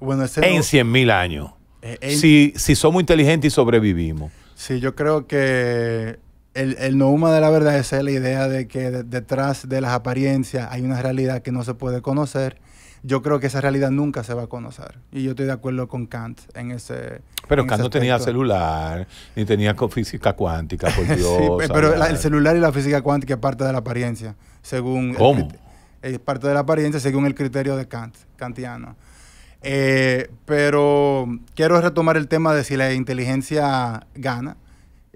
en cien mil años. Eh, si, somos inteligentes y sobrevivimos. Sí, yo creo que el, el de la verdad es la idea de que detrás de las apariencias hay una realidad que no se puede conocer yo creo que esa realidad nunca se va a conocer. Y yo estoy de acuerdo con Kant en ese. Pero Kant no tenía celular, ni tenía física cuántica, por Dios. sí, pero el celular y la física cuántica es parte de la apariencia, según. ¿Cómo? es parte de la apariencia según el criterio de Kant, kantiano. Eh, pero quiero retomar el tema de si la inteligencia gana.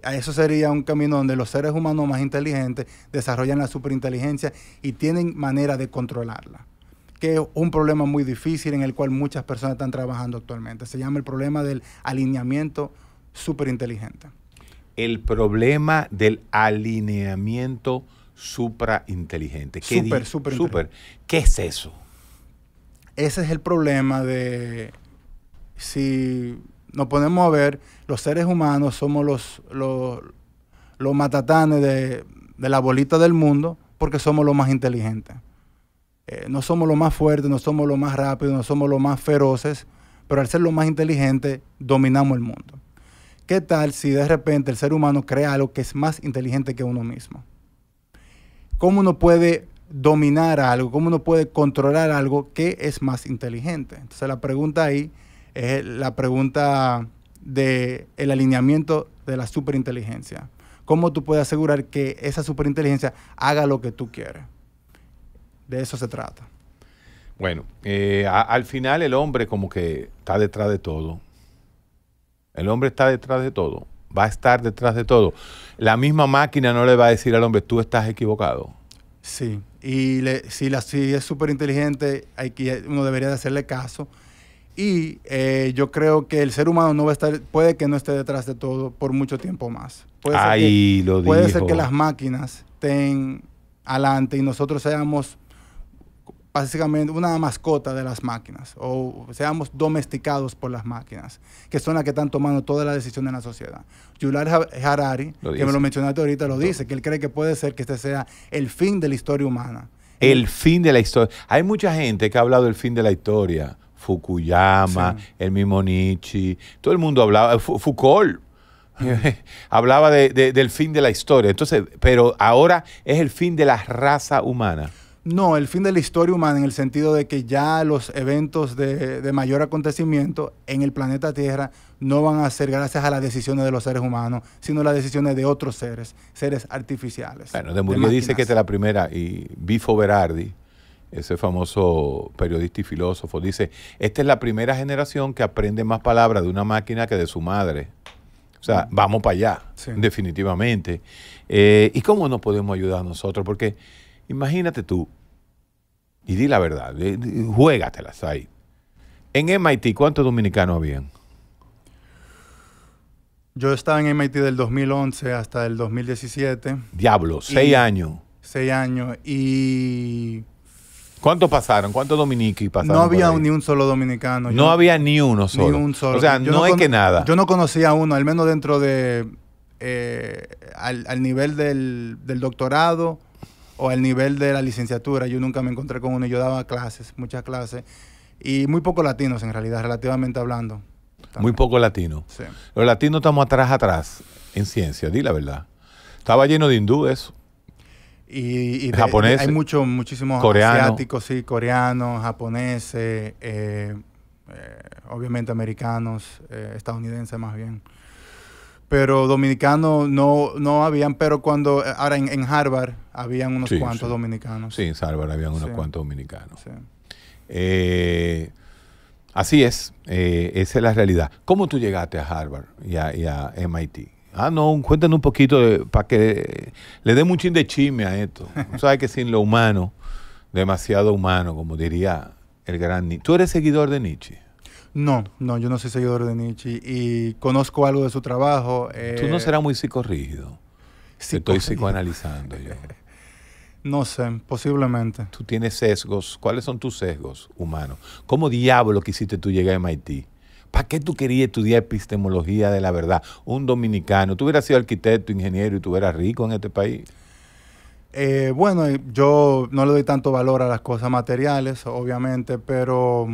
Eso sería un camino donde los seres humanos más inteligentes desarrollan la superinteligencia y tienen manera de controlarla que es un problema muy difícil en el cual muchas personas están trabajando actualmente. Se llama el problema del alineamiento superinteligente. El problema del alineamiento suprainteligente. ¿Qué super, super, super. ¿Qué es eso? Ese es el problema de si nos ponemos a ver, los seres humanos somos los, los, matatanes de, de la bolita del mundo porque somos los más inteligentes. Eh, no somos lo más fuertes, no somos lo más rápidos, no somos los más feroces, pero al ser los más inteligentes, dominamos el mundo. ¿Qué tal si de repente el ser humano crea algo que es más inteligente que uno mismo? ¿Cómo uno puede dominar algo? ¿Cómo uno puede controlar algo que es más inteligente? Entonces la pregunta ahí es la pregunta del de alineamiento de la superinteligencia. ¿Cómo tú puedes asegurar que esa superinteligencia haga lo que tú quieres? De eso se trata. Bueno, eh, al final el hombre como que está detrás de todo. El hombre está detrás de todo. Va a estar detrás de todo. La misma máquina no le va a decir al hombre, tú estás equivocado. Sí, y si, la, si es súper inteligente, uno debería de hacerle caso. Y eh, yo creo que el ser humano no va a estar, puede que no esté detrás de todo por mucho tiempo más. Puede, ser, que, puede ser que las máquinas estén adelante y nosotros seamos básicamente una mascota de las máquinas o seamos domesticados por las máquinas, que son las que están tomando todas las decisiones de la sociedad. Yular Harari, que me lo mencionaste ahorita, lo dice, que él cree que puede ser que este sea el fin de la historia humana. El fin de la historia. Hay mucha gente que ha hablado del fin de la historia. Fukuyama, el mismo Nietzsche, todo el mundo hablaba, Foucault, hablaba del fin de la historia. Entonces, pero ahora es el fin de la raza humana. No, el fin de la historia humana en el sentido de que ya los eventos de, mayor acontecimiento en el planeta Tierra no van a ser gracias a las decisiones de los seres humanos, sino las decisiones de otros seres, seres artificiales. Bueno, de dice que esta es la primera y Bifo Berardi, ese famoso periodista y filósofo, dice, esta es la primera generación que aprende más palabras de una máquina que de su madre. O sea, mm. vamos para allá, definitivamente. Eh, ¿Y cómo nos podemos ayudar nosotros? Porque imagínate tú, y di la verdad, juégatelas ahí. En MIT, ¿cuántos dominicanos habían? Yo estaba en MIT del 2011 hasta el 2017. Diablo, seis años. Seis años. Y. ¿Cuántos pasaron? ¿Cuántos dominicanos pasaron? No había ni un solo dominicano. No había ni uno solo. Ni un solo. O sea, no, es que nada. Yo no conocía a uno, al menos dentro de. Eh, al, nivel del, del doctorado o al nivel de la licenciatura. Yo nunca me encontré con uno. Yo daba clases, muchas clases, y muy pocos latinos en realidad, relativamente hablando. Muy poco latino. Los latinos estamos atrás, atrás en ciencia, di la verdad. Estaba lleno de hindúes. Y, y de, japoneses. hay muchos, muchísimos asiáticos, sí, coreanos, japoneses, eh, eh, obviamente americanos, eh, estadounidenses más bien pero dominicanos no, no habían, pero cuando, eh, ahora en, Harvard habían unos cuantos dominicanos. Sí, en Harvard habían unos cuantos dominicanos. Eh, así es, eh, esa es la realidad. ¿Cómo tú llegaste a Harvard y a, a MIT? Ah, no, cuéntanos un poquito para que le dé un chin de chisme a esto. Sabes que sin lo humano, demasiado humano, como diría el gran Nietzsche. ¿Tú eres seguidor de Nietzsche? No, no, yo no soy seguidor de Nietzsche y conozco algo de su trabajo. Tú no eh, serás muy psicorrígido. Te estoy psicoanalizando yo. No sé, posiblemente. Tú tienes sesgos. ¿Cuáles son tus sesgos humanos? ¿Cómo diablo quisiste tú llegar a MIT? ¿Para qué tú querías estudiar epistemología de la verdad? Un dominicano. Tú hubieras sido arquitecto, ingeniero y tú eras rico en este país. Eh, bueno, yo no le doy tanto valor a las cosas materiales, obviamente, pero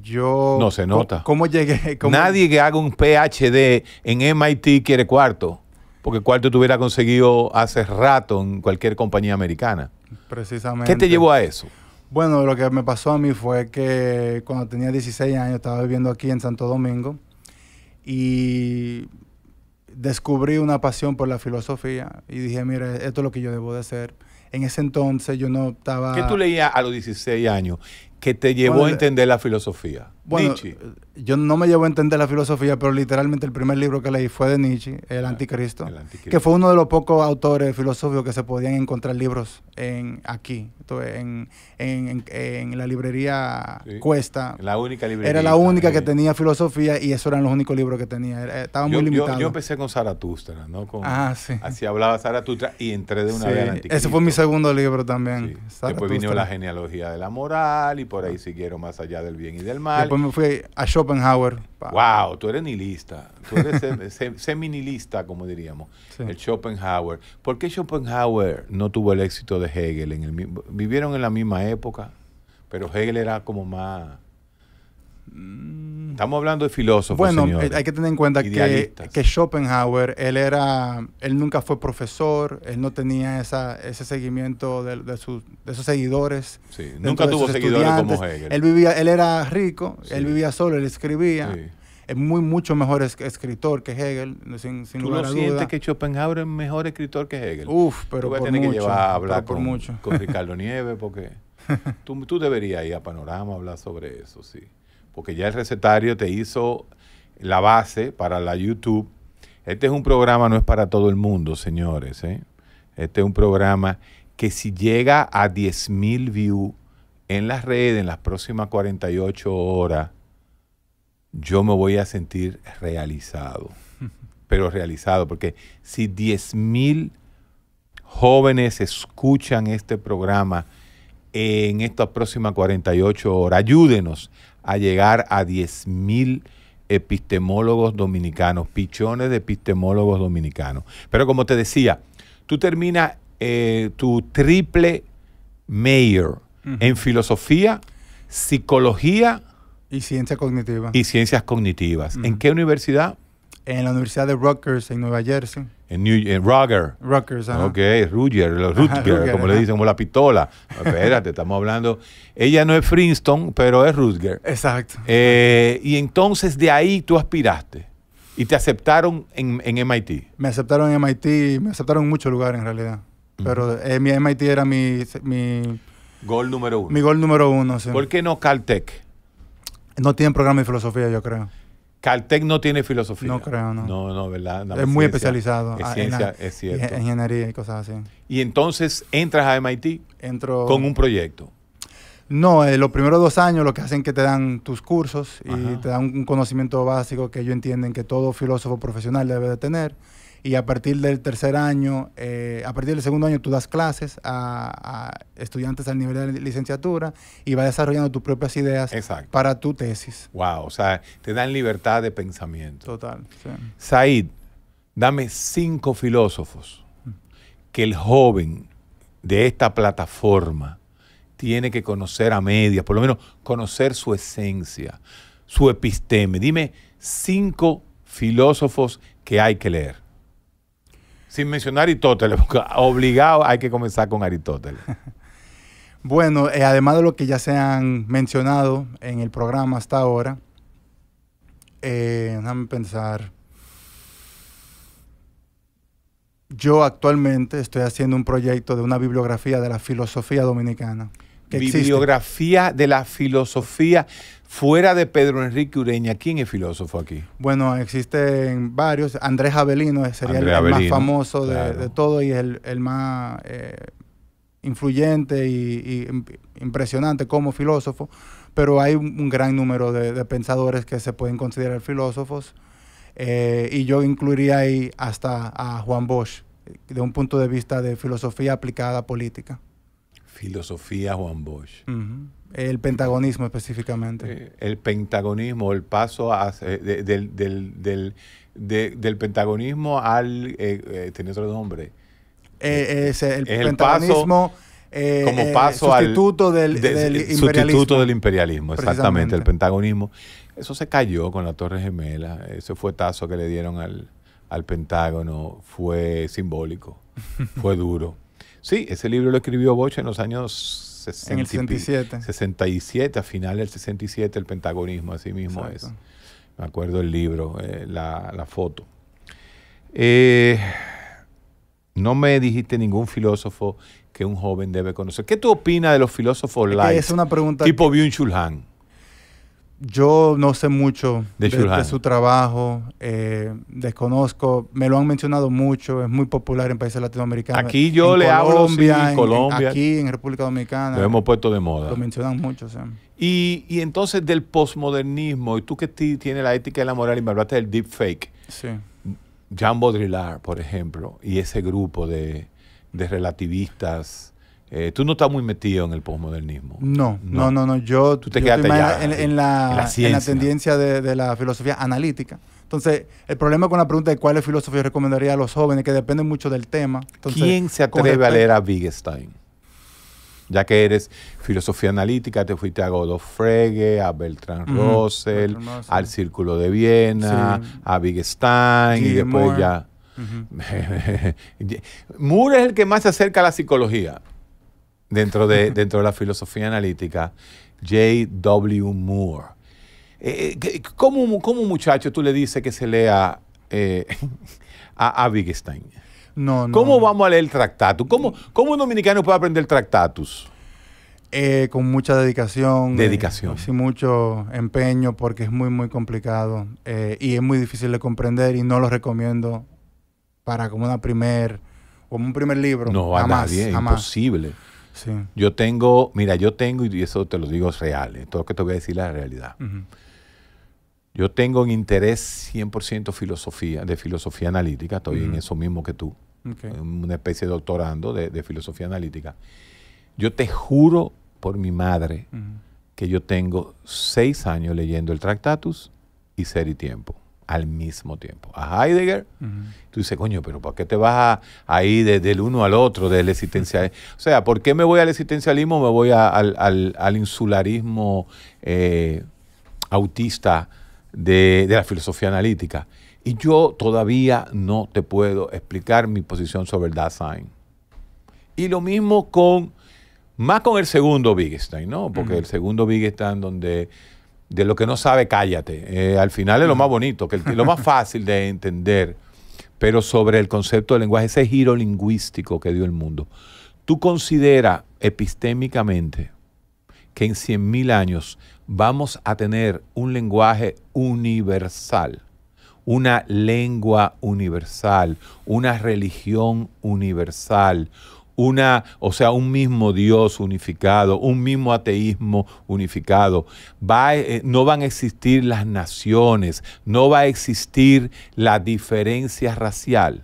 yo... No se nota. ¿Cómo, llegué? Nadie que haga un PhD en MIT quiere cuarto, porque cuarto te hubiera conseguido hace rato en cualquier compañía americana. Precisamente. ¿Qué te llevó a eso? Bueno, lo que me pasó a mí fue que cuando tenía 16 años estaba viviendo aquí en Santo Domingo y descubrí una pasión por la filosofía y dije, mire, esto es lo que yo debo de hacer. En ese entonces yo no estaba... ¿Qué tú leías a los 16 años que te llevó a entender la filosofía? Bueno, Yo no me llevó a entender la filosofía, pero literalmente el primer libro que leí fue de Nietzsche, ah, El, Anticristo, que fue uno de los pocos autores filosóficos que se podían encontrar libros en aquí, en, la librería Cuesta. La única librería. Era la única que tenía filosofía y esos eran los únicos libros que tenía. estaba muy limitado. Yo, empecé con Zaratustra, ¿no? ah, sí. Así hablaba Zaratustra y entré de una vez en el Anticristo. Ese fue mi segundo libro también. Y Después vino la genealogía de la moral y por ahí siguieron más allá del bien y del mal. Después me fui a Schopenhauer. Wow, tú eres nihilista. Tú eres seminilista, como diríamos. El Schopenhauer. ¿Por qué Schopenhauer no tuvo el éxito de Hegel? En el, vivieron en la misma época, pero Hegel era como más Mm. Estamos hablando de filósofos. Bueno, hay que tener en cuenta que, que, Schopenhauer, él era, él nunca fue profesor, él no tenía esa, ese seguimiento de, de, sus, de sus seguidores. Sí, nunca tuvo seguidores como Hegel. Él vivía, él era rico, él vivía solo, él escribía. Es muy mucho mejor escritor que Hegel, ¿Tú sientes que Schopenhauer es mejor escritor que Hegel? Uf, pero Tú mucho, que a hablar con, Ricardo Nieves porque tú, tú deberías ir a Panorama a hablar sobre eso, sí porque ya el recetario te hizo la base para la YouTube. Este es un programa, no es para todo el mundo, señores. ¿eh? Este es un programa que si llega a 10.000 views en las redes en las próximas 48 horas, yo me voy a sentir realizado. Pero realizado, porque si 10.000 jóvenes escuchan este programa, en estas próximas 48 horas. Ayúdenos a llegar a 10.000 epistemólogos dominicanos, pichones de epistemólogos dominicanos. Pero como te decía, tú terminas eh, tu triple mayor en filosofía, psicología. Y ciencias cognitivas. Y ciencias cognitivas. ¿En qué universidad? En la Universidad de Rutgers, en Nueva Jersey. En, New, Rutgers, ajá. Ok, Rutgers. como le dicen, como la pistola. Espérate, estamos hablando. Ella no es Princeton, pero es Rutger. Exacto. Eh, y entonces de ahí tú aspiraste. ¿Y te aceptaron en, en MIT? Me aceptaron en MIT, me aceptaron en muchos lugares en realidad. Pero eh, mi MIT era mi, mi... Gol número uno. Mi gol número uno, sí. ¿Por qué no Caltech? No tienen programa de filosofía, yo creo. Caltech no tiene filosofía. No creo, no. No, no, ¿verdad? es, muy especializado. Es ah, ciencia, es cierto. Ingeniería y cosas así. Y entonces entras a MIT Entro, con un proyecto. No, eh, los primeros dos años lo que hacen es que te dan tus cursos y te dan un conocimiento básico que ellos entienden que todo filósofo profesional debe de tener y a partir del tercer año, eh, a partir del segundo año tú das clases a, estudiantes al nivel de licenciatura y vas desarrollando tus propias ideas para tu tesis. Wow, o sea, te dan libertad de pensamiento. Total. Said, dame cinco filósofos que el joven de esta plataforma tiene que conocer a medias, por lo menos conocer su esencia, su episteme. Dime cinco filósofos que hay que leer. Sin mencionar Aristóteles, porque obligado hay que comenzar con Aristóteles. bueno, eh, además de lo que ya se han mencionado en el programa hasta ahora, eh, déjame pensar. Yo actualmente estoy haciendo un proyecto de una bibliografía de la filosofía dominicana. Biografía bibliografía de la filosofía fuera de Pedro Enrique Ureña. ¿Quién es filósofo aquí? Bueno, existen varios. Andrés Avelino sería el, más famoso de, todos todo y el, más eh, influyente y, impresionante como filósofo. Pero hay un gran número de, pensadores que se pueden considerar filósofos. Eh, y yo incluiría ahí hasta a Juan Bosch, de un punto de vista de filosofía aplicada a política filosofía Juan Bosch. El pentagonismo específicamente. Eh, el pentagonismo, el paso del, pentagonismo al... Eh, eh otro nombre. Eh, es el, pentagonismo... como paso sustituto al del, del imperialismo. Sustituto del imperialismo, exactamente, el pentagonismo. Eso se cayó con la Torre Gemela, ese fue tazo que le dieron al, al Pentágono fue simbólico, fue duro. Sí, ese libro lo escribió Bosch en los años en el 67. 67, a finales del 67, el pentagonismo, así mismo es. Me acuerdo el libro, eh, la, foto. Eh, no me dijiste ningún filósofo que un joven debe conocer. ¿Qué tú opinas de los filósofos light? Es una pregunta. Tipo que... byung yo no sé mucho de, su trabajo, eh, desconozco, me lo han mencionado mucho, es muy popular en países latinoamericanos. Aquí yo le Colombia, hablo en Colombia. aquí en República Dominicana. Lo hemos puesto de moda. Lo mencionan mucho, Y, y entonces del posmodernismo, y tú que tienes la ética y la moral, y me hablaste del deepfake. Sí. Jean Baudrillard, por ejemplo, y ese grupo de, de relativistas eh, tú no estás muy metido en el posmodernismo. No, no, no, no. Yo, tú te estoy en, la, tendencia de, la filosofía analítica. Entonces, el problema con la pregunta de cuál cuáles filosofía recomendaría a los jóvenes, que depende mucho del tema. ¿Quién se atreve a leer a Wittgenstein? Ya que eres filosofía analítica, te fuiste a Godot Frege, a Bertrand Russell, al Círculo de Viena, a Wittgenstein, y después ya. Moore es el que más se acerca a la psicología dentro de, dentro de la filosofía analítica, J.W. Moore. Eh, eh, ¿cómo, muchacho tú le dices que se lea eh, a, a, Wittgenstein? No, no. ¿Cómo vamos a leer el Tractatus? ¿Cómo, un dominicano puede aprender el Tractatus? con mucha dedicación. Dedicación. sin mucho empeño porque es muy, muy complicado y es muy difícil de comprender y no lo recomiendo para como una primer, como un primer libro. No, jamás, a nadie, jamás. imposible. Yo tengo, mira, yo tengo, y eso te lo digo es real, eh, todo lo que te voy a decir es la realidad. Yo tengo un interés 100% filosofía, de filosofía analítica, estoy en eso mismo que tú, una especie de doctorando de, filosofía analítica. Yo te juro por mi madre que yo tengo seis años leyendo el Tractatus y Ser y Tiempo al mismo tiempo. A Heidegger, tú dices, coño, pero ¿por qué te vas ahí desde del uno al otro, del existencialismo? O sea, ¿por qué me voy al existencialismo? Me voy al, insularismo eh, autista de, la filosofía analítica. Y yo todavía no te puedo explicar mi posición sobre el Dasein. Y lo mismo con, más con el segundo Wittgenstein, ¿no? Porque el segundo Wittgenstein donde de lo que no sabe, cállate. Eh, al final es lo más bonito, que lo más fácil de entender, pero sobre el concepto del lenguaje, ese giro lingüístico que dio el mundo. ¿Tú considera epistémicamente que en 100.000 años vamos a tener un lenguaje universal? Una lengua universal, una religión universal, una, o sea, un mismo Dios unificado, un mismo ateísmo unificado. Eh, no van a existir las naciones, no va a existir la diferencia racial,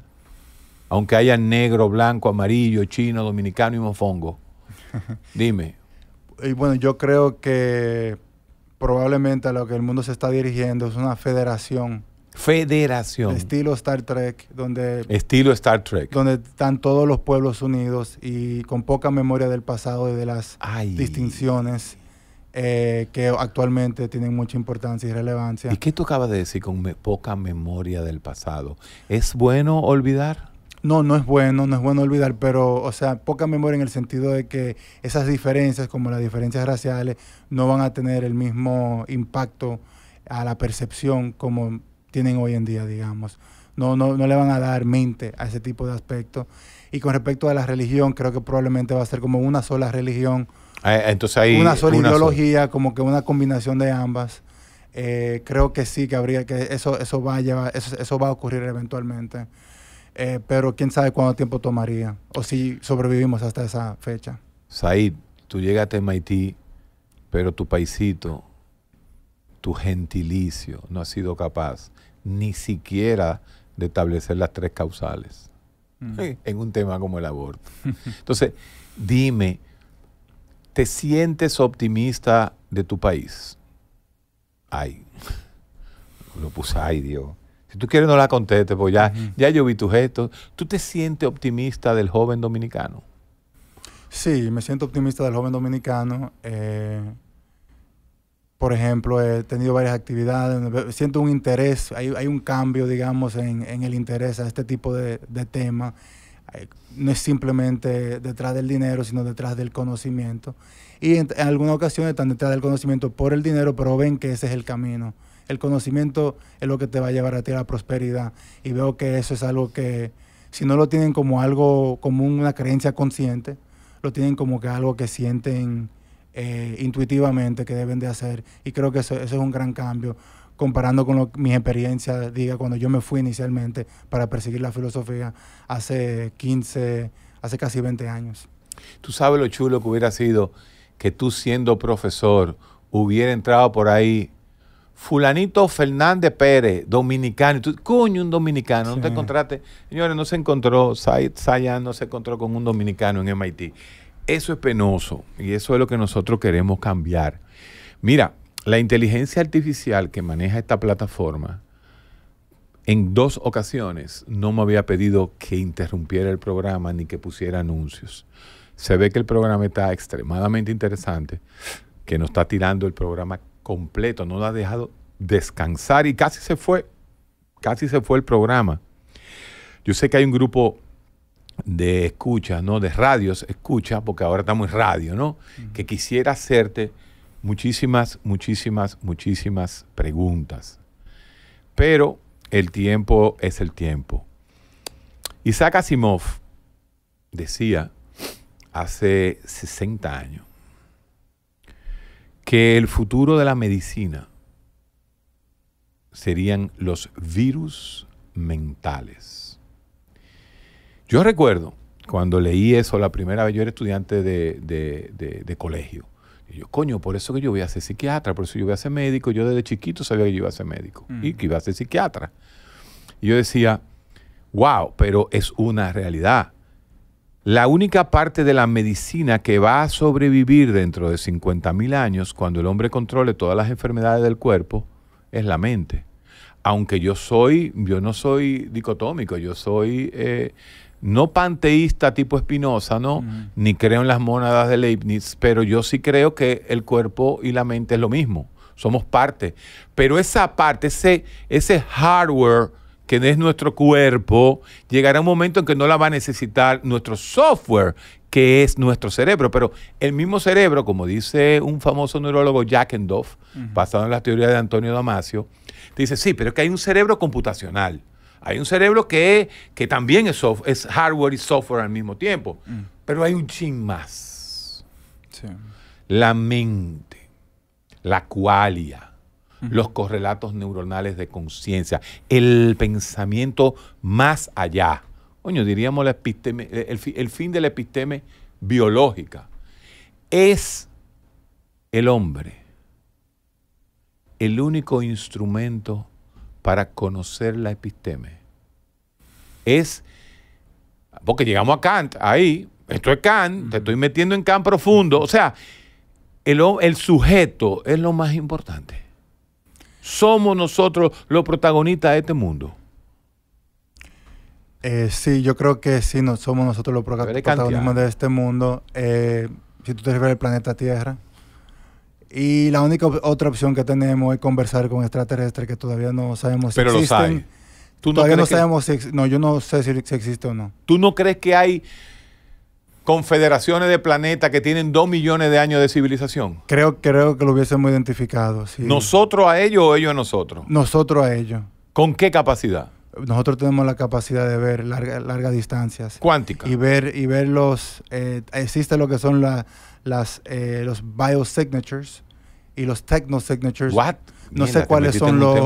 aunque haya negro, blanco, amarillo, chino, dominicano y mofongo. Dime. Y bueno, yo creo que probablemente a lo que el mundo se está dirigiendo es una federación federación. Estilo Star Trek, donde... Estilo Star Trek. Donde están todos los pueblos unidos y con poca memoria del pasado y de las distinciones eh, que actualmente tienen mucha importancia y relevancia. ¿Y qué tú acabas de decir con poca memoria del pasado? ¿Es bueno olvidar? No, no es bueno, no es bueno olvidar, pero, o sea, poca memoria en el sentido de que esas diferencias, como las diferencias raciales, no van a tener el mismo impacto a la percepción como tienen hoy en día, digamos. No, no, no le van a dar mente a ese tipo de aspecto Y con respecto a la religión, creo que probablemente va a ser como una sola religión. Ah, una sola ideología, como que una combinación de ambas. Eh, creo que sí, que habría que eso, eso va a llevar, eso, va a ocurrir eventualmente. Eh, pero quién sabe cuánto tiempo tomaría o si sobrevivimos hasta esa fecha. Said, tú llegaste a Haití, pero tu paisito, tu gentilicio, no ha sido capaz ni siquiera de establecer las tres causales mm. en un tema como el aborto. Entonces, dime, ¿te sientes optimista de tu país? Ay, lo puse, ay Dios. Si tú quieres no la contestes, pues ya, ya yo vi tu gesto. ¿Tú te sientes optimista del joven dominicano? Sí, me siento optimista del joven dominicano. Eh, por ejemplo, he tenido varias actividades, siento un interés, hay, hay un cambio, digamos, en, el interés a este tipo de, tema. Eh, no es simplemente detrás del dinero, sino detrás del conocimiento. Y en, en algunas ocasiones están detrás del conocimiento por el dinero, pero ven que ese es el camino. El conocimiento es lo que te va a llevar a ti a la prosperidad. Y veo que eso es algo que, si no lo tienen como algo, como una creencia consciente, lo tienen como que algo que sienten eh, intuitivamente que deben de hacer. Y creo que eso, es un gran cambio comparando con lo, mis experiencias, diga, cuando yo me fui inicialmente para perseguir la filosofía hace 15, hace casi 20 años. Tú sabes lo chulo que hubiera sido que tú siendo profesor hubiera entrado por ahí fulanito Fernández Pérez, dominicano. Tú, coño, un dominicano. No te encontraste. Señores, no se encontró, Sayan no se encontró con un dominicano en MIT. Eso es penoso y eso es lo que nosotros queremos cambiar. Mira, la inteligencia artificial que maneja esta plataforma, en dos ocasiones no me había pedido que interrumpiera el programa ni que pusiera anuncios. Se ve que el programa está extremadamente interesante, que nos está tirando el programa completo, no lo ha dejado descansar y casi se fue, casi se fue el programa. Yo sé que hay un grupo de escucha, ¿no? De radios escucha, porque ahora estamos en radio, ¿no? Que quisiera hacerte muchísimas, muchísimas, muchísimas preguntas. Pero el tiempo es el tiempo. Isaac Asimov decía hace 60 años que el futuro de la medicina serían los virus mentales. Yo recuerdo cuando leí eso la primera vez, yo era estudiante de, colegio. Y yo, coño, por eso que yo voy a ser psiquiatra, por eso yo voy a ser médico. Yo desde chiquito sabía que yo iba a ser médico mm. y que iba a ser psiquiatra. Y yo decía, wow, pero es una realidad. La única parte de la medicina que va a sobrevivir dentro de 50.000 años, cuando el hombre controle todas las enfermedades del cuerpo, es la mente. Aunque yo soy, yo no soy dicotómico, yo soy eh, no panteísta tipo Espinosa, ¿no? Ni creo en las mónadas de Leibniz, pero yo sí creo que el cuerpo y la mente es lo mismo, somos parte. Pero esa parte, ese, ese hardware que es nuestro cuerpo, llegará un momento en que no la va a necesitar nuestro software, que es nuestro cerebro. Pero el mismo cerebro, como dice un famoso neurólogo Jackendoff, basado en la teoría de Antonio Damasio, dice, sí, pero es que hay un cerebro computacional hay un cerebro que, que también es, hardware y software al mismo tiempo, mm. pero hay un chin más. La mente, la cualia, los correlatos neuronales de conciencia, el pensamiento más allá. Coño, diríamos la el, el fin de la episteme biológica. Es el hombre el único instrumento para conocer la episteme. Es, porque llegamos a Kant, ahí, esto es Kant, te estoy metiendo en Kant profundo, o sea, el, el sujeto es lo más importante. Somos nosotros los protagonistas de este mundo. Eh, sí, yo creo que sí, no, somos nosotros los protagonistas de este mundo. Eh, si tú te refieres al planeta Tierra. Y la única otra opción que tenemos es conversar con extraterrestres que todavía no sabemos si Pero existen. Los hay. todavía no, sabemos si... No, yo no sé si, existe o no. ¿Tú no crees que hay confederaciones de planetas que tienen dos millones de años de civilización? Creo, creo que lo hubiésemos identificado. Sí. ¿Nosotros a ellos o ellos a nosotros? Nosotros a ellos. ¿Con qué capacidad? Nosotros tenemos la capacidad de ver largas distancias. Cuántica. Y ver, y ver los. Eh, existe lo que son las las, eh, los biosignatures y los technosignatures. What? No sé, cuáles son los,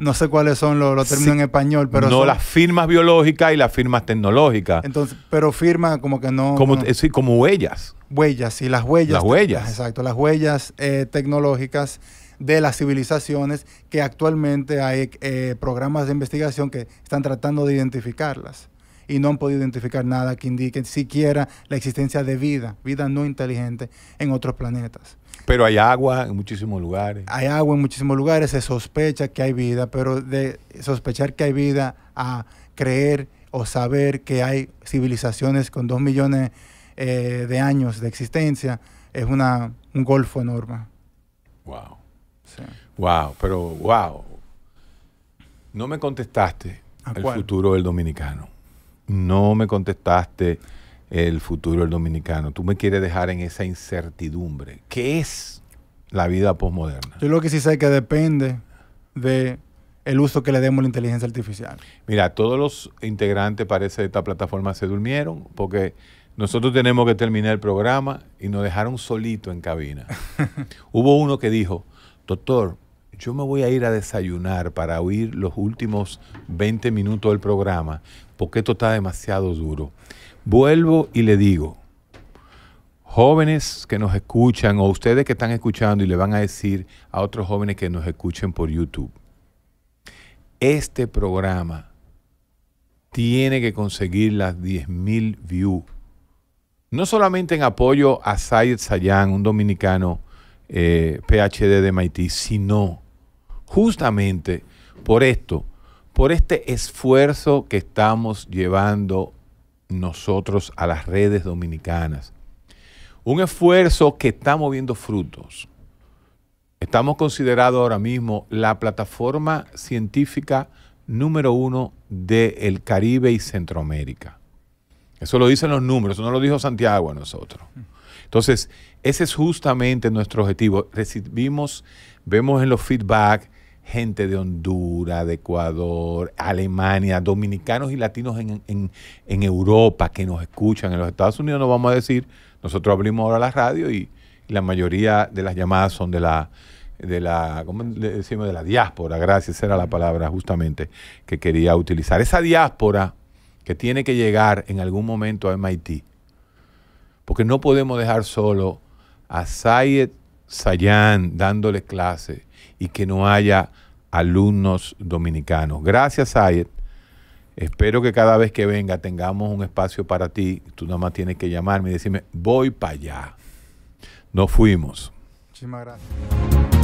no sé cuáles son los. términos en español, pero. No, las firmas biológicas y las firmas tecnológicas. Entonces, pero firma como que no. Como, eh, como huellas. Huellas, sí, las huellas. Las huellas. Exacto, las huellas eh, tecnológicas de las civilizaciones que actualmente hay eh, programas de investigación que están tratando de identificarlas y no han podido identificar nada que indique siquiera la existencia de vida, vida no inteligente en otros planetas. Pero hay agua en muchísimos lugares. Hay agua en muchísimos lugares, se sospecha que hay vida, pero de sospechar que hay vida a creer o saber que hay civilizaciones con dos millones eh, de años de existencia es una, un golfo enorme. Wow. Wow, pero wow. No me contestaste el futuro del dominicano no me contestaste el futuro del dominicano. Tú me quieres dejar en esa incertidumbre. ¿Qué es la vida posmoderna? Yo lo que sí sé que depende de el uso que le demos a la inteligencia artificial. Mira, todos los integrantes parece de esta plataforma se durmieron porque nosotros tenemos que terminar el programa y nos dejaron solito en cabina. Hubo uno que dijo, doctor, yo me voy a ir a desayunar para oír los últimos 20 minutos del programa, porque esto está demasiado duro. Vuelvo y le digo, jóvenes que nos escuchan o ustedes que están escuchando y le van a decir a otros jóvenes que nos escuchen por YouTube, este programa tiene que conseguir las 10.000 views. No solamente en apoyo a Sayed Sayan, un dominicano eh, PhD de MIT, sino justamente por esto, por este esfuerzo que estamos llevando nosotros a las redes dominicanas. Un esfuerzo que está moviendo frutos. Estamos considerados ahora mismo la plataforma científica número uno del Caribe y Centroamérica. Eso lo dicen los números, no lo dijo Santiago a nosotros. Entonces, ese es justamente nuestro objetivo. Recibimos, vemos en los feedback gente de Honduras, de Ecuador, Alemania, dominicanos y latinos en, Europa que nos escuchan. En los Estados Unidos nos vamos a decir, nosotros abrimos ahora la radio y la mayoría de las llamadas son de la de la, ¿cómo decimos? De la diáspora, gracias, era la palabra justamente que quería utilizar. Esa diáspora que tiene que llegar en algún momento a MIT, porque no podemos dejar solo a Sayed Sayan dándole clase y que no haya alumnos dominicanos. Gracias, Sayed. Espero que cada vez que venga tengamos un espacio para ti. Tú nada más tienes que llamarme y decirme, voy para allá. Nos fuimos. Muchísimas gracias.